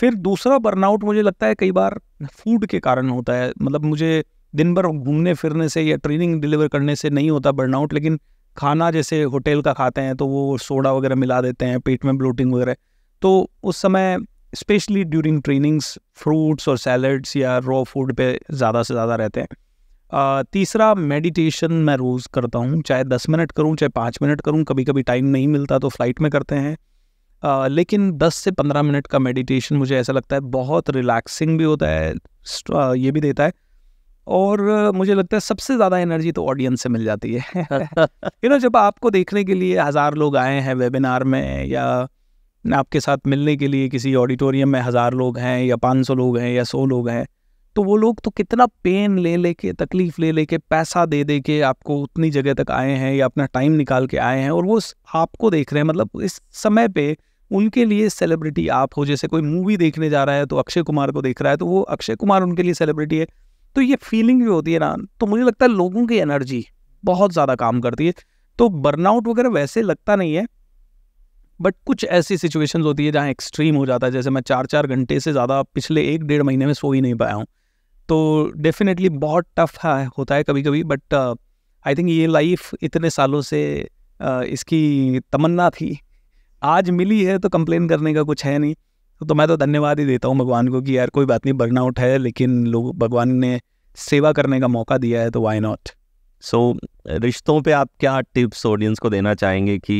फिर दूसरा बर्नआउट मुझे लगता है कई बार फूड के कारण होता है मतलब मुझे दिन भर घूमने फिरने से या ट्रेनिंग डिलीवर करने से नहीं होता बर्नआउट लेकिन खाना जैसे होटल का खाते हैं तो वो सोडा वगैरह मिला देते हैं पेट में ब्लोटिंग वगैरह तो उस समय स्पेशली ड्यूरिंग ट्रेनिंग्स फ्रूट्स और सैलड्स या रॉ फूड पे ज़्यादा से ज़्यादा रहते हैं तीसरा मेडिटेशन मैं रोज़ करता हूँ चाहे दस मिनट करूँ चाहे पाँच मिनट करूँ कभी कभी टाइम नहीं मिलता तो फ्लाइट में करते हैं आ, लेकिन दस से पंद्रह मिनट का मेडिटेशन मुझे ऐसा लगता है बहुत रिलैक्सिंग भी होता है ये भी देता है और मुझे लगता है सबसे ज़्यादा एनर्जी तो ऑडियंस से मिल जाती है यू नो जब आपको देखने के लिए हज़ार लोग आए हैं वेबिनार में या आपके साथ मिलने के लिए किसी ऑडिटोरियम में हज़ार लोग हैं या पाँच सौ लोग हैं या सौ लोग हैं तो वो लोग तो कितना पेन ले लेके तकलीफ़ ले लेके पैसा दे दे के आपको उतनी जगह तक आए हैं या अपना टाइम निकाल के आए हैं और वो आपको देख रहे हैं मतलब इस समय पे उनके लिए सेलिब्रिटी आप हो जैसे कोई मूवी देखने जा रहा है तो अक्षय कुमार को देख रहा है तो वो अक्षय कुमार उनके लिए सेलिब्रिटी है तो ये फीलिंग भी होती है ना तो मुझे लगता है लोगों की एनर्जी बहुत ज़्यादा काम करती है तो बर्नआउट वगैरह वैसे लगता नहीं है बट कुछ ऐसी सिचुएशंस होती है जहाँ एक्सट्रीम हो जाता है जैसे मैं चार चार घंटे से ज़्यादा पिछले एक डेढ़ महीने में सो ही नहीं पाया हूँ तो डेफिनेटली बहुत टफ है होता है कभी कभी बट आई थिंक ये लाइफ इतने सालों से uh, इसकी तमन्ना थी आज मिली है तो कंप्लेन करने का कुछ है नहीं तो मैं तो धन्यवाद ही देता हूँ भगवान को कि यार कोई बात नहीं बर्नआउट है लेकिन लोग भगवान ने सेवा करने का मौका दिया है तो वाई नॉट सो so, रिश्तों पे आप क्या टिप्स ऑडियंस को देना चाहेंगे कि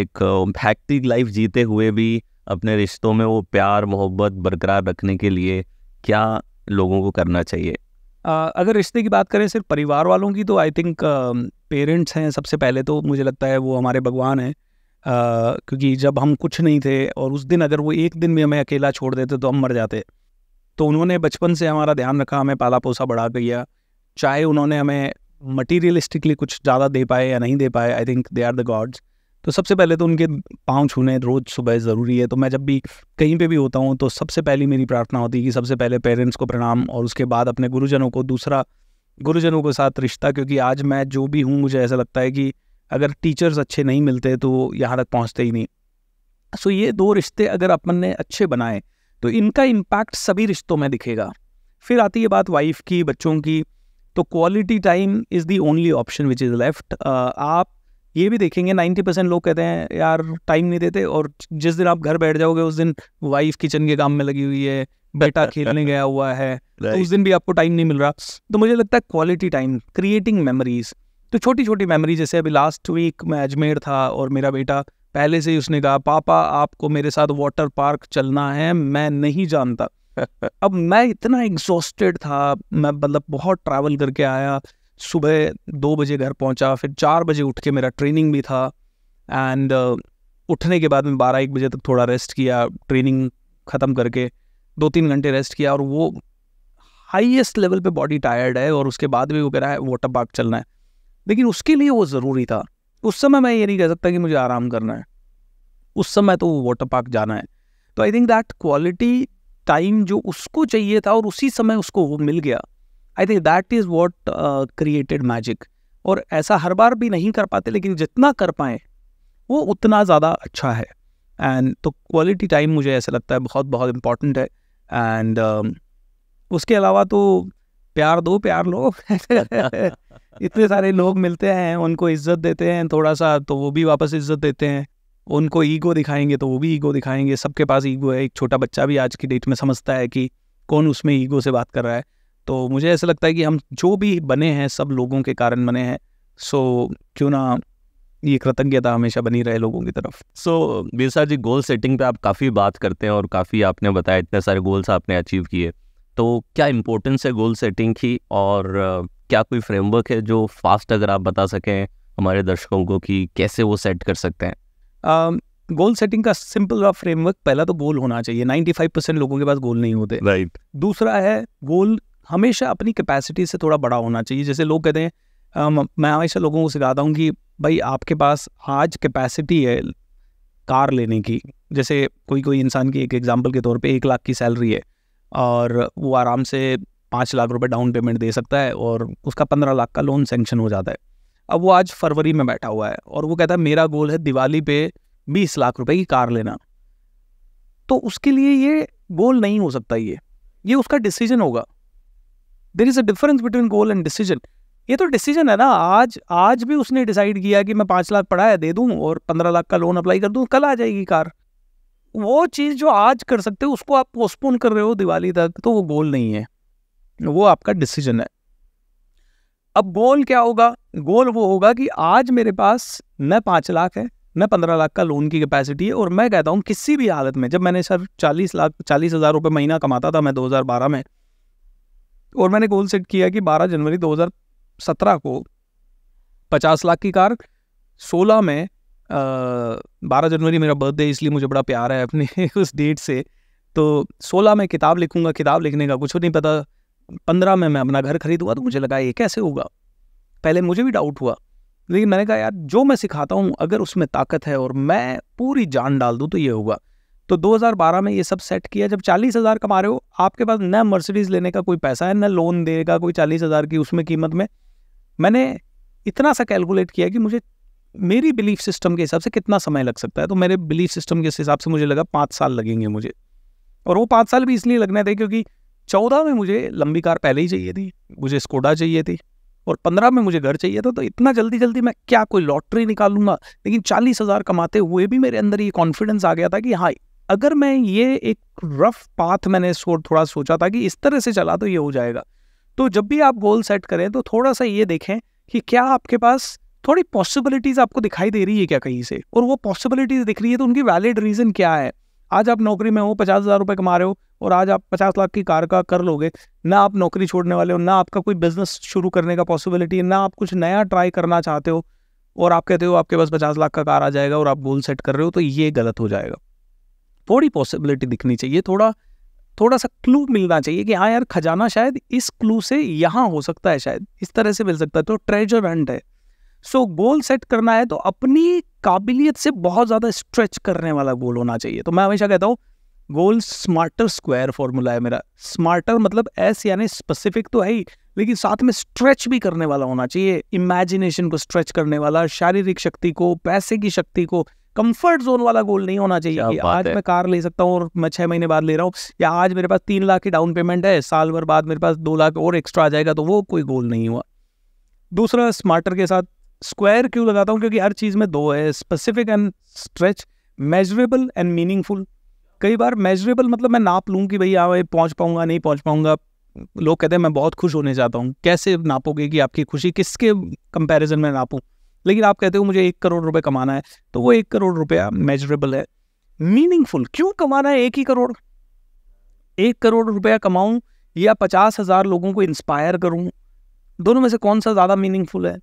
एक हैक्टिक uh, लाइफ जीते हुए भी अपने रिश्तों में वो प्यार मोहब्बत बरकरार रखने के लिए क्या लोगों को करना चाहिए अगर रिश्ते की बात करें सिर्फ परिवार वालों की तो आई थिंक पेरेंट्स हैं सबसे पहले तो मुझे लगता है वो हमारे भगवान हैं क्योंकि जब हम कुछ नहीं थे और उस दिन अगर वो एक दिन भी हमें अकेला छोड़ देते तो हम मर जाते तो उन्होंने बचपन से हमारा ध्यान रखा हमें पाला पोसा बढ़ा दिया चाहे उन्होंने हमें मटीरियलिस्टिकली कुछ ज़्यादा दे पाए या नहीं दे पाए I think they are the gods तो सबसे पहले तो उनके पाँव छूने रोज़ सुबह ज़रूरी है तो मैं जब भी कहीं पे भी होता हूँ तो सबसे पहली मेरी प्रार्थना होती है कि सबसे पहले पेरेंट्स को प्रणाम और उसके बाद अपने गुरुजनों को दूसरा गुरुजनों के साथ रिश्ता क्योंकि आज मैं जो भी हूँ मुझे ऐसा लगता है कि अगर टीचर्स अच्छे नहीं मिलते तो यहाँ तक पहुँचते ही नहीं सो ये दो रिश्ते अगर अपन ने अच्छे बनाए तो इनका इम्पैक्ट सभी रिश्तों में दिखेगा फिर आती है बात वाइफ की बच्चों की तो quality time is the only option which is left आप ये भी देखेंगे नाइन्टी परसेंट लोग कहते हैं यार टाइम नहीं देते और जिस दिन आप घर बैठ जाओगे उस दिन वाइफ किचन के काम में लगी हुई है बेटा खेलने गया हुआ है तो उस दिन भी आपको टाइम नहीं मिल रहा तो मुझे लगता है क्वालिटी टाइम क्रिएटिंग मेमोरीज तो छोटी छोटी मेमोरी जैसे अभी लास्ट वीक मैं अजमेर था और मेरा बेटा पहले से ही उसने कहा पापा आपको मेरे साथ वाटर पार्क चलना है मैं नहीं जानता अब मैं इतना एग्जॉस्टेड था मैं मतलब बहुत ट्रैवल करके आया सुबह दो बजे घर पहुंचा फिर चार बजे उठ के मेरा ट्रेनिंग भी था एंड uh, उठने के बाद मैं बारह एक बजे तक थोड़ा रेस्ट किया ट्रेनिंग ख़त्म करके दो तीन घंटे रेस्ट किया और वो हाईएस्ट लेवल पे बॉडी टायर्ड है और उसके बाद भी वो कह रहा है वाटर पार्क चलना है लेकिन उसके लिए वो ज़रूरी था उस समय मैं ये नहीं कह सकता कि मुझे आराम करना है उस समय तो वो वाटर पार्क जाना है तो I think that quality time जो उसको चाहिए था और उसी समय उसको वो मिल गया I think that is what created magic और ऐसा हर बार भी नहीं कर पाते लेकिन जितना कर पाएँ वो उतना ज़्यादा अच्छा है एंड तो क्वालिटी टाइम मुझे ऐसा लगता है बहुत बहुत इम्पॉर्टेंट है एंड uh, um, उसके अलावा तो प्यार दो प्यार लो इतने सारे लोग मिलते हैं उनको इज्जत देते हैं थोड़ा सा तो वो भी वापस इज्जत देते हैं उनको ईगो दिखाएंगे तो वो भी ईगो दिखाएंगे सबके पास ईगो है एक छोटा बच्चा भी आज की डेट में समझता है कि कौन उसमें ईगो से बात कर रहा है तो मुझे ऐसा लगता है कि हम जो भी बने हैं सब लोगों के कारण बने हैं सो क्यों ना ये कृतज्ञता हमेशा बनी रहे लोगों की तरफ सो so, जी गोल सेटिंग पे आप काफ़ी बात करते हैं और काफ़ी आपने बताया इतने सारे गोल्स आपने अचीव किए तो क्या इम्पोर्टेंस है गोल सेटिंग की और क्या कोई फ्रेमवर्क है जो फास्ट अगर आप बता सकें हमारे दर्शकों को कि कैसे वो सेट कर सकते हैं uh, गोल सेटिंग का सिंपल सा फ्रेमवर्क पहला तो गोल होना चाहिए 95 परसेंट लोगों के पास गोल नहीं होते राइट right. दूसरा है गोल हमेशा अपनी कैपेसिटी से थोड़ा बड़ा होना चाहिए जैसे लोग कहते हैं मैं हमेशा लोगों को सिखाता हूँ कि भाई आपके पास आज कैपेसिटी है कार लेने की जैसे कोई कोई इंसान की एक एग्ज़ाम्पल के तौर पर एक लाख की सैलरी है और वो आराम से पाँच लाख रुपए डाउन पेमेंट दे सकता है और उसका पंद्रह लाख का लोन सेंक्शन हो जाता है अब वो आज फरवरी में बैठा हुआ है और वो कहता है मेरा गोल है दिवाली पे बीस लाख रुपए की कार लेना तो उसके लिए ये गोल नहीं हो सकता ये ये उसका डिसीजन होगा there is a difference between goal and decision ये तो डिसीजन है ना आज आज भी उसने डिसाइड किया कि मैं पाँच लाख पढ़ाया दे दूँ और पंद्रह लाख का लोन अप्लाई कर दूँ कल आ जाएगी कार वो चीज़ जो आज कर सकते हो उसको आप पोस्टपोन कर रहे हो दिवाली तक तो वो गोल नहीं है वो आपका डिसीजन है अब गोल क्या होगा गोल वो होगा कि आज मेरे पास न पाँच लाख है न पंद्रह लाख का लोन की कैपेसिटी है और मैं कहता हूँ किसी भी हालत में जब मैंने सर चालीस लाख चालीस हज़ार रुपये महीना कमाता था मैं बारह में और मैंने गोल सेट किया कि 12 जनवरी 2017 को 50 लाख की कार 16 में बारह जनवरी मेरा बर्थडे इसलिए मुझे बड़ा प्यार है अपने उस डेट से तो 16 में किताब लिखूंगा किताब लिखने का कुछ नहीं पता 15 में मैं अपना घर खरीदूंगा तो मुझे लगा ये कैसे होगा पहले मुझे भी डाउट हुआ लेकिन मैंने कहा यार जो मैं सिखाता हूँ अगर उसमें ताकत है और मैं पूरी जान डाल दूँ तो ये होगा तो 2012 में ये सब सेट किया जब चालीस हज़ार कमा रहे हो आपके पास न मर्सिडीज़ लेने का कोई पैसा है न लोन देगा कोई चालीस हज़ार की उसमें कीमत में मैंने इतना सा कैलकुलेट किया कि मुझे मेरी बिलीफ सिस्टम के हिसाब से कितना समय लग सकता है तो मेरे बिलीफ सिस्टम के हिसाब से मुझे लगा पाँच साल लगेंगे मुझे और वो पाँच साल भी इसलिए लगने थे क्योंकि चौदह में मुझे लंबी कार पहले ही चाहिए थी मुझे स्कोडा चाहिए थी और पंद्रह में मुझे घर चाहिए था तो इतना जल्दी जल्दी मैं क्या कोई लॉटरी निकालूंगा लेकिन चालीस हज़ार कमाते हुए भी मेरे अंदर ये कॉन्फिडेंस आ गया था कि हाँ अगर मैं ये एक रफ पाथ मैंने इसको थोड़ा सोचा था कि इस तरह से चला तो ये हो जाएगा तो जब भी आप गोल सेट करें तो थोड़ा सा ये देखें कि क्या आपके पास थोड़ी पॉसिबिलिटीज़ आपको दिखाई दे रही है क्या कहीं से और वो पॉसिबिलिटीज़ दिख रही है तो उनकी वैलिड रीज़न क्या है आज आप नौकरी में हो पचास हज़ार रुपये कमा रहे हो और आज आप पचास लाख की कार का कर लोगे ना आप नौकरी छोड़ने वाले हो ना आपका कोई बिजनेस शुरू करने का पॉसिबिलिटी है ना आप कुछ नया ट्राई करना चाहते हो और आप कहते हो आपके पास पचास लाख का कार आ जाएगा और आप गोल सेट कर रहे हो तो ये गलत हो जाएगा थोड़ी पॉसिबिलिटी दिखनी चाहिए थोड़ा थोड़ा सा क्लू मिलना चाहिए कि हाँ यार खजाना शायद इस क्लू से यहाँ हो सकता है शायद इस तरह से मिल सकता है तो ट्रेजर हंट है सो so, गोल सेट करना है तो अपनी काबिलियत से बहुत ज़्यादा स्ट्रेच करने वाला गोल होना चाहिए तो मैं हमेशा कहता हूँ गोल स्मार्टर स्क्वायर फॉर्मूला है मेरा स्मार्टर मतलब एस यानी स्पेसिफिक तो है ही लेकिन साथ में स्ट्रेच भी करने वाला होना चाहिए इमेजिनेशन को स्ट्रेच करने वाला शारीरिक शक्ति को पैसे की शक्ति को कंफर्ट जोन वाला गोल नहीं होना चाहिए कि आज मैं कार ले सकता हूँ और मैं छह महीने बाद ले रहा हूँ या आज मेरे पास तीन लाख की डाउन पेमेंट है साल भर बाद मेरे पास दो लाख और एक्स्ट्रा आ जाएगा तो वो कोई गोल नहीं हुआ दूसरा स्मार्टर के साथ स्क्वायर क्यों लगाता हूँ क्योंकि हर चीज़ में दो है specific and stretch measurable and meaningful कई बार मेजरेबल मतलब मैं नाप लूँ कि भाई हाँ भाई पहुँच पाऊंगा नहीं पहुँच पाऊंगा लोग कहते हैं मैं बहुत खुश होने जाता हूँ कैसे नापोगे कि आपकी खुशी किसके कंपैरिजन में नापूँ लेकिन आप कहते हो मुझे एक करोड़ रुपए कमाना है तो वो एक करोड़ रुपया मेजरेबल है मीनिंगफुल क्यों कमाना है एक ही करोड़ एक करोड़ रुपया कमाऊं या पचास हजार लोगों को इंस्पायर करूं दोनों में से कौन सा ज़्यादा मीनिंगफुल है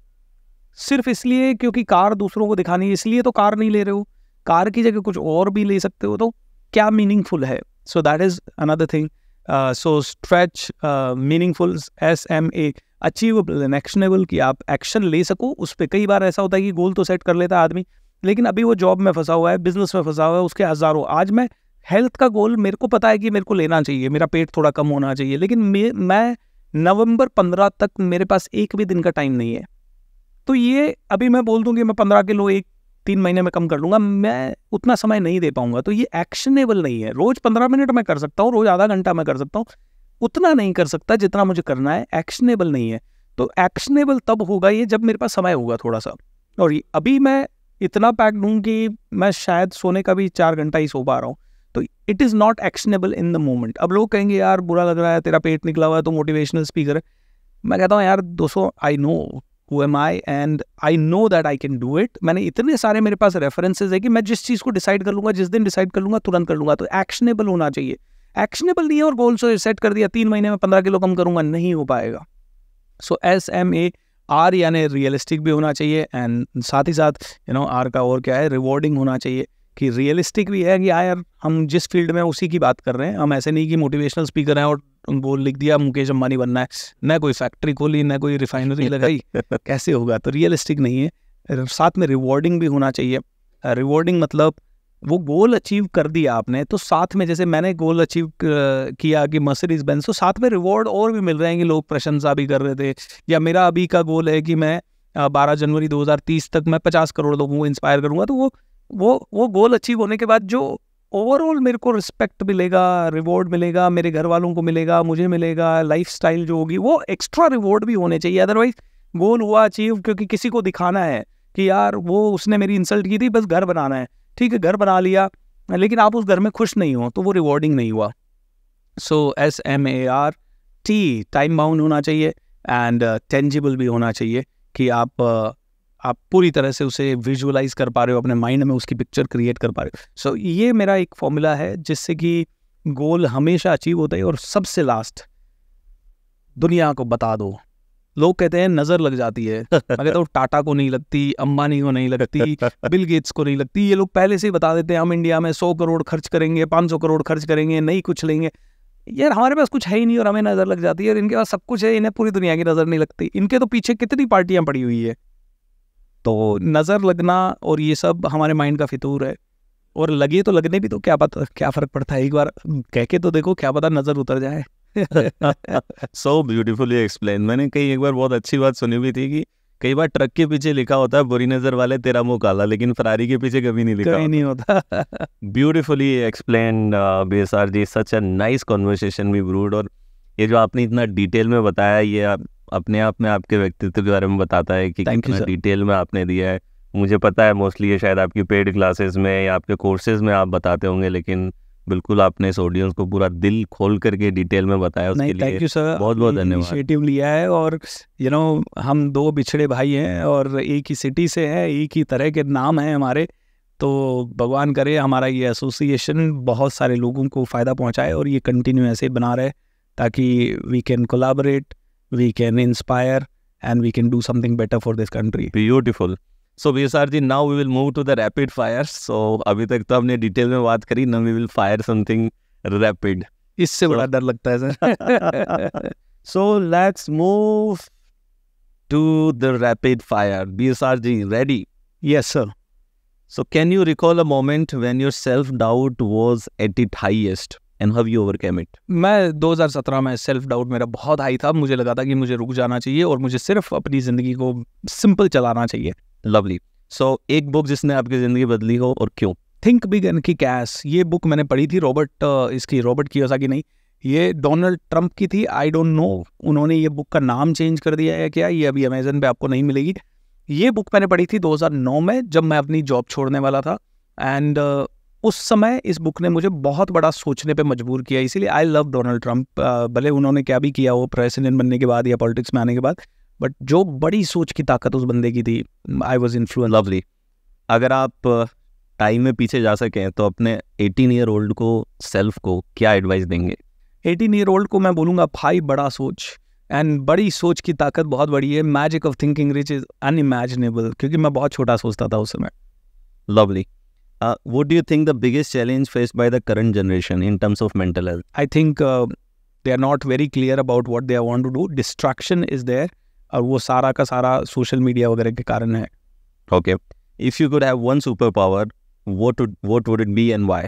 सिर्फ इसलिए क्योंकि कार दूसरों को दिखानी है इसलिए तो कार नहीं ले रहे हो कार की जगह कुछ और भी ले सकते हो तो क्या मीनिंगफुल है so that is another thing so stretch meaningful S M A achievable and actionable कि आप एक्शन ले सको उस पर कई बार ऐसा होता है कि गोल तो सेट कर लेता है आदमी लेकिन अभी वो जॉब में फंसा हुआ है बिजनेस में फंसा हुआ है उसके हज़ारों आज मैं हेल्थ का गोल मेरे को पता है कि मेरे को लेना चाहिए मेरा पेट थोड़ा कम होना चाहिए लेकिन मैं नवंबर पंद्रह तक मेरे पास एक भी दिन का टाइम नहीं है तो ये अभी मैं बोल दूँ कि मैं पंद्रह किलो एक तीन महीने में कम कर लूँगा मैं उतना समय नहीं दे पाऊँगा तो ये एक्शनेबल नहीं है रोज़ पंद्रह मिनट मैं कर सकता हूँ रोज़ आधा घंटा मैं कर सकता हूँ उतना नहीं कर सकता जितना मुझे करना है एक्शनेबल नहीं है तो एक्शनेबल तब होगा ये जब मेरे पास समय होगा थोड़ा सा और अभी मैं इतना पैक्ड हूँ कि मैं शायद सोने का भी चार घंटा ही सो पा रहा हूँ तो it is not actionable in the moment अब लोग कहेंगे यार बुरा लग रहा है तेरा पेट निकला हुआ है तो मोटिवेशनल स्पीकर है मैं कहता हूँ यार दोस्तों I know who am I and I know that I can do it मैंने इतने सारे मेरे पास रेफरेंसेज है कि मैं जिस चीज़ को डिसाइड कर लूँगा जिस दिन डिसाइड कर लूँगा तुरंत कर लूँगा तो एक्शनेबल होना चाहिए एक्शनेबल नहीं है और गोल्स सेट कर दिया तीन महीने में पंद्रह किलो कम करूंगा नहीं हो पाएगा so S M A R यानी रियलिस्टिक भी होना चाहिए एंड साथ ही साथ यू नो आर का और क्या है रिवॉर्डिंग होना चाहिए कि रियलिस्टिक भी है कि हाँ यार हम जिस फील्ड में उसी की बात कर रहे हैं हम ऐसे नहीं कि मोटिवेशनल स्पीकर हैं और वो लिख दिया मुकेश अंबानी बनना है न कोई फैक्ट्री खोली न कोई रिफाइनरी लगाई कैसे होगा तो रियलिस्टिक नहीं है साथ में रिवॉर्डिंग भी होना चाहिए रिवॉर्डिंग मतलब वो गोल अचीव कर दिया आपने तो साथ में जैसे मैंने गोल अचीव किया कि मर्सिडीज बेंस तो साथ में रिवॉर्ड और भी मिल रहे हैं कि लोग प्रशंसा भी कर रहे थे या मेरा अभी का गोल है कि मैं 12 जनवरी 2030 तक मैं 50 करोड़ लोगों को इंस्पायर करूंगा तो वो वो वो गोल अचीव होने के बाद जो ओवरऑल मेरे को रिस्पेक्ट मिलेगा रिवॉर्ड मिलेगा मेरे घर वालों को मिलेगा मुझे मिलेगा लाइफ जो होगी वो एक्स्ट्रा रिवॉर्ड भी होने चाहिए अदरवाइज गोल हुआ अचीव क्योंकि किसी को दिखाना है कि यार वो उसने मेरी इंसल्ट की थी बस घर बनाना है ठीक है घर बना लिया लेकिन आप उस घर में खुश नहीं हो तो वो रिवॉर्डिंग नहीं हुआ so S M A R T time bound होना चाहिए एंड टेंजिबल uh, भी होना चाहिए कि आप uh, आप पूरी तरह से उसे विजुअलाइज कर पा रहे हो अपने माइंड में उसकी पिक्चर क्रिएट कर पा रहे हो सो so, ये मेरा एक फॉर्मूला है जिससे कि गोल हमेशा अचीव होता है और सबसे लास्ट दुनिया को बता दो लोग कहते हैं नजर लग जाती है मैं कहता हूँ टाटा को नहीं लगती अंबानी को नहीं लगती बिल गेट्स को नहीं लगती ये लोग पहले से ही बता देते हैं हम इंडिया में सौ करोड़ खर्च करेंगे पाँच सौ करोड़ खर्च करेंगे नहीं कुछ लेंगे यार हमारे पास कुछ है ही नहीं और हमें नजर लग जाती है और इनके पास सब कुछ है इन्हें पूरी दुनिया की नजर नहीं लगती इनके तो पीछे कितनी पार्टियां पड़ी हुई है तो नजर लगना और ये सब हमारे माइंड का फितूर है और लगे तो लगने भी तो क्या पता क्या फर्क पड़ता है एक बार कह के तो देखो क्या पता नजर उतर जाए सो ब्यूटीफुली एक्सप्लेन मैंने कई एक बार बहुत अच्छी बात सुनी हुई थी कि कई बार ट्रक के पीछे लिखा होता है बुरी नजर वाले तेरा मुंह काला लेकिन फरारी के पीछे कभी नहीं लिखा कभी नहीं होता ब्यूटीफुली एक्सप्लेन बेसार ji such a nice conversation we brewed और ये जो आपने इतना डिटेल में बताया ये आप अपने आप में आपके व्यक्तित्व के बारे में बताता है कि कितना डिटेल में आपने दिया है मुझे पता है मोस्टली ये शायद आपकी पेड क्लासेस में या आपके कोर्सेज में आप बताते होंगे लेकिन बिल्कुल आपने इस ऑडियंस को पूरा दिल खोल करके डिटेल में बताया उसके लिए थैंक यू सर बहुत बहुत धन्यवाद इनिशिएटिव लिया है और यू you नो know, हम दो बिछड़े भाई हैं और एक ही सिटी से है एक ही तरह के नाम हैं हमारे तो भगवान करे हमारा ये एसोसिएशन बहुत सारे लोगों को फ़ायदा पहुंचाए और ये कंटिन्यू ऐसे बना रहे ताकि we can collaborate we can inspire and we can do something better for this country beautiful so BSR ji now we will move to the rapid fire so अभी तक तो हमने डिटेल में बात करी ना we will fire something rapid इससे बड़ा डर लगता है sir so let's move to the rapid fire B S R ji ready yes sir so can you recall a moment when your self doubt was at it highest and have you overcame it मैं 2017 में सेल्फ डाउट मेरा बहुत हाई था मुझे लगा था कि मुझे रुक जाना चाहिए और मुझे सिर्फ अपनी ज़िंदगी को सिंपल चलाना चाहिए लवली सो एक बुक जिसने आपकी ज़िंदगी बदली हो और क्यों think big and kick ass ये बुक मैंने पढ़ी थी रॉबर्ट uh, इसकी रॉबर्ट की कियोसा की नहीं ये डोनाल्ड ट्रंप की थी आई डोंट नो उन्होंने ये बुक का नाम चेंज कर दिया है क्या ये अभी अमेजन पे आपको नहीं मिलेगी ये बुक मैंने पढ़ी थी 2009 में जब मैं अपनी जॉब छोड़ने वाला था एंड uh, उस समय इस बुक ने मुझे बहुत बड़ा सोचने पे मजबूर किया इसीलिए आई लव डोनाल्ड ट्रंप भले उन्होंने क्या भी किया वो प्रेसिडेंट बनने के बाद या पॉलिटिक्स में आने के बाद बट जो बड़ी सोच की ताकत उस बंदे की थी आई वॉज इन्फ्लुएंस लवली अगर आप टाइम uh, में पीछे जा सकें तो अपने एटीन ईयर ओल्ड को सेल्फ को क्या एडवाइस देंगे एटीन ईयर ओल्ड को मैं बोलूँगा भाई बड़ा सोच एंड बड़ी सोच की ताकत बहुत बड़ी है magic of thinking rich is unimaginable क्योंकि मैं बहुत छोटा सोचता था उस समय लवली वो do you think the biggest challenge face by the current generation in terms of mental health I think they are not very clear about what they are want to do distraction is there और वो सारा का सारा सोशल मीडिया वगैरह के कारण है okay if what would what would it be and why?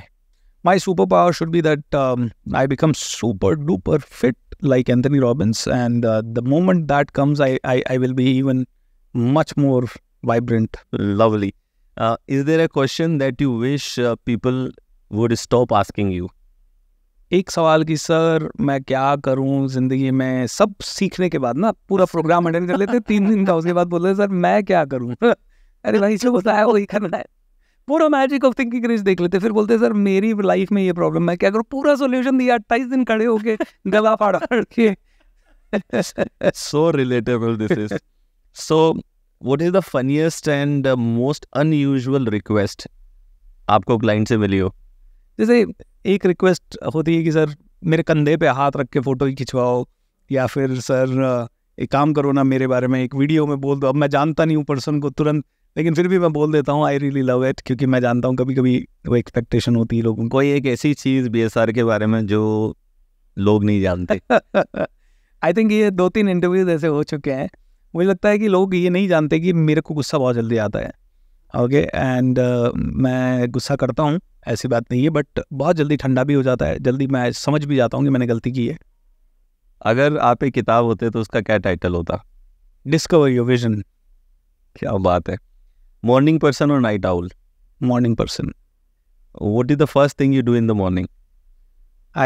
My superpower should be that um, I become super duper fit like Anthony Robbins, and uh, the moment that comes, I, I, will be even much more vibrant. Lovely. Uh, is there a question that you wish uh, people would stop asking you? एक सवाल कि सर मैं क्या करूं जिंदगी में सब सीखने के बाद ना पूरा प्रोग्राम अटेंड कर लेते तीन दिन का उसके बाद बोलते सर मैं क्या करूं अरे भाई जो बताया वही करना है पूरा मैजिक ऑफ थिंकिंग रेस देख लेते फिर बोलते सर मेरी लाइफ में ये प्रॉब्लम है क्या करूँ पूरा सोल्यूशन दिया अट्ठाईस दिन खड़े होके गला फाड़ फाड़ के so relatable this is so what is the funniest and most unusual request आपको क्लाइंट से मिली हो जैसे एक रिक्वेस्ट होती है कि सर मेरे कंधे पे हाथ रख के फ़ोटो खिंचवाओ या फिर सर एक काम करो ना मेरे बारे में एक वीडियो में बोल दो अब मैं जानता नहीं हूँ पर्सन को तुरंत लेकिन फिर भी मैं बोल देता हूँ आई रियली लव इट क्योंकि मैं जानता हूँ कभी कभी वो एक्सपेक्टेशन होती है लोगों को एक ऐसी चीज़ बी के बारे में जो लोग नहीं जानते आई थिंक ये दो तीन इंटरव्यूज ऐसे हो चुके हैं मुझे लगता है कि लोग ये नहीं जानते कि मेरे को गुस्सा बहुत जल्दी आता है ओके okay? एंड uh, मैं गुस्सा करता हूँ ऐसी बात नहीं है बट बहुत जल्दी ठंडा भी हो जाता है जल्दी मैं समझ भी जाता हूँ कि मैंने गलती की है अगर आप एक किताब होते तो उसका क्या टाइटल होता डिस्कवर योर विजन क्या बात है मॉर्निंग पर्सन और night owl morning person what is the first thing you do in the morning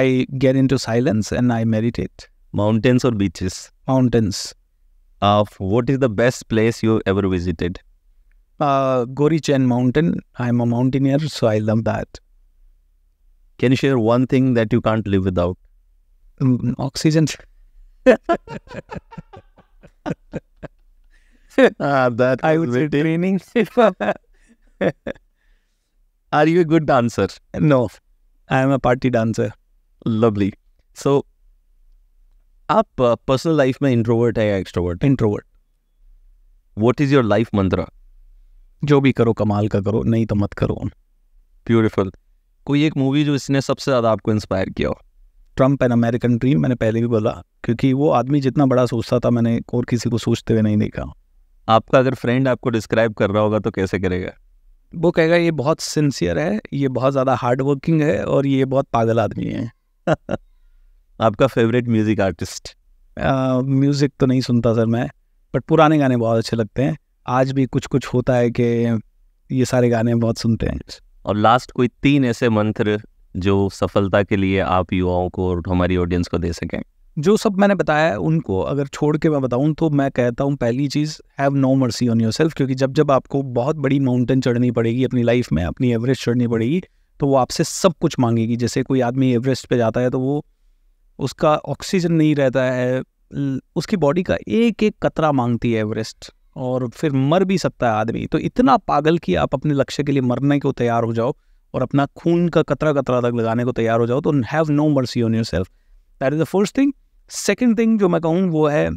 I get into silence and I meditate mountains और beaches mountains what is the best place you ever visited Uh, Gorichen Mountain. I'm a mountaineer, so I love that. Can you share one thing that you can't live without? Um, oxygen. ah, that I would say training. Are you a good dancer? No, I am a party dancer. Lovely. So, आप uh, personal life में introvert है या extrovert? Introvert. What is your life mantra? जो भी करो कमाल का करो नहीं तो मत करो ब्यूटिफुल कोई एक मूवी जो इसने सबसे ज़्यादा आपको इंस्पायर किया हो ट्रम्प अमेरिकन ड्रीम मैंने पहले भी बोला क्योंकि वो आदमी जितना बड़ा सोचता था मैंने और किसी को सोचते हुए नहीं देखा आपका अगर फ्रेंड आपको डिस्क्राइब कर रहा होगा तो कैसे करेगा वो कहेगा ये बहुत सिंसियर है ये बहुत ज़्यादा हार्ड वर्किंग है और ये बहुत पागल आदमी है आपका फेवरेट म्यूज़िक आर्टिस्ट म्यूज़िक तो नहीं सुनता सर मैं बट पुराने गाने बहुत अच्छे लगते हैं आज भी कुछ कुछ होता है कि ये सारे गाने बहुत सुनते हैं और लास्ट कोई तीन ऐसे मंत्र जो सफलता के लिए आप युवाओं को और हमारी ऑडियंस को दे सकें जो सब मैंने बताया उनको अगर छोड़ के मैं बताऊं तो मैं कहता हूं पहली चीज़ have no mercy on yourself क्योंकि जब जब आपको बहुत बड़ी माउंटेन चढ़नी पड़ेगी अपनी लाइफ में अपनी एवरेस्ट चढ़नी पड़ेगी तो वो आपसे सब कुछ मांगेगी जैसे कोई आदमी एवरेस्ट पे जाता है तो वो उसका ऑक्सीजन नहीं रहता है उसकी बॉडी का एक एक कतरा मांगती है एवरेस्ट और फिर मर भी सकता है आदमी तो इतना पागल कि आप अपने लक्ष्य के लिए मरने को तैयार हो जाओ और अपना खून का कतरा कतरा तक लगाने को तैयार हो जाओ तो have no mercy on yourself that is the first thing second thing जो मैं कहूँ वो है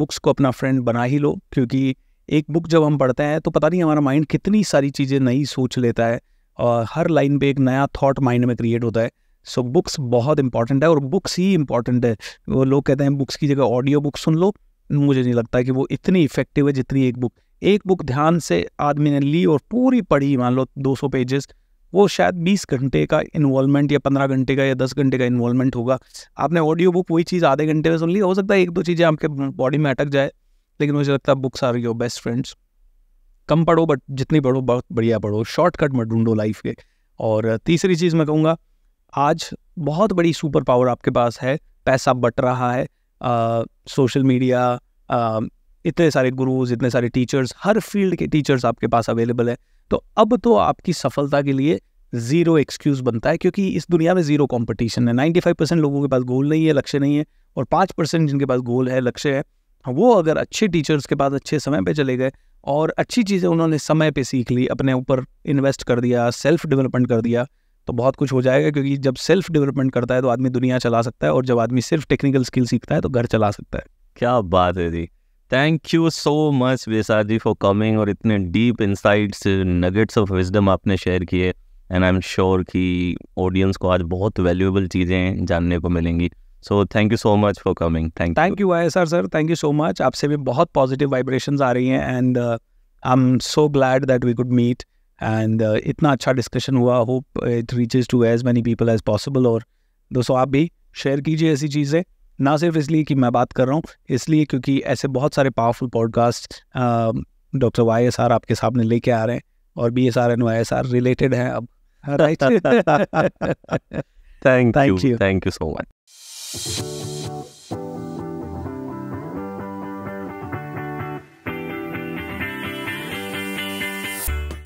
बुक्स को अपना फ्रेंड बना ही लो क्योंकि एक बुक जब हम पढ़ते हैं तो पता नहीं हमारा माइंड कितनी सारी चीज़ें नई सोच लेता है और हर लाइन पे एक नया थॉट माइंड में क्रिएट होता है सो बुक्स बहुत इंपॉर्टेंट है और बुक्स ही इंपॉर्टेंट है वो लोग कहते हैं बुक्स की जगह ऑडियो बुक सुन लो मुझे नहीं लगता कि वो इतनी इफेक्टिव है जितनी एक बुक एक बुक ध्यान से आदमी ने ली और पूरी पढ़ी मान लो 200 पेजेस वो शायद 20 घंटे का इन्वॉल्वमेंट या 15 घंटे का या 10 घंटे का इन्वॉल्वमेंट होगा आपने ऑडियो बुक वही चीज़ आधे घंटे में सुन ली हो सकता है एक दो चीज़ें आपके बॉडी में अटक जाए लेकिन मुझे लगता है books are your best friends कम पढ़ो बट जितनी पढ़ो बहुत बढ़िया पढ़ो शॉर्टकट मत ढूंढो लाइफ के और तीसरी चीज़ मैं कहूँगा आज बहुत बड़ी सुपर पावर आपके पास है पैसा बट रहा है सोशल मीडिया इतने सारे गुरुज इतने सारे टीचर्स हर फील्ड के टीचर्स आपके पास अवेलेबल है तो अब तो आपकी सफलता के लिए ज़ीरो एक्सक्यूज़ बनता है क्योंकि इस दुनिया में ज़ीरो कंपटीशन है 95 परसेंट लोगों के पास गोल नहीं है लक्ष्य नहीं है और पाँच परसेंट जिनके पास गोल है लक्ष्य है वो अगर अच्छे टीचर्स के पास अच्छे समय पे चले गए और अच्छी चीज़ें उन्होंने समय पे सीख ली अपने ऊपर इन्वेस्ट कर दिया सेल्फ डेवलपमेंट कर दिया तो बहुत कुछ हो जाएगा क्योंकि जब सेल्फ डेवलपमेंट करता है तो आदमी दुनिया चला सकता है और जब आदमी सिर्फ टेक्निकल स्किल सीखता है तो घर चला सकता है क्या बात है जी थैंक यू सो मच विसार जी फॉर कमिंग और इतने deep insights nuggets of wisdom आपने शेयर किए एंड आई एम श्योर कि ऑडियंस को आज बहुत वैल्यूएबल चीज़ें जानने को मिलेंगी so thank you so much for coming thank thank you I sir sir thank you so much आपसे भी बहुत पॉजिटिव वाइब्रेशन आ रही हैं and I am so glad that we could meet and uh, इतना अच्छा डिस्कशन हुआ hope it reaches to as many people as possible और दोस्तों आप भी शेयर कीजिए ऐसी चीज़ें ना सिर्फ इसलिए कि मैं बात कर रहा हूँ इसलिए क्योंकि ऐसे बहुत सारे powerful podcast doctor Y S R आपके सामने लेके आ रहे हैं और B S R and Y S R related हैं अब right thank you thank you so much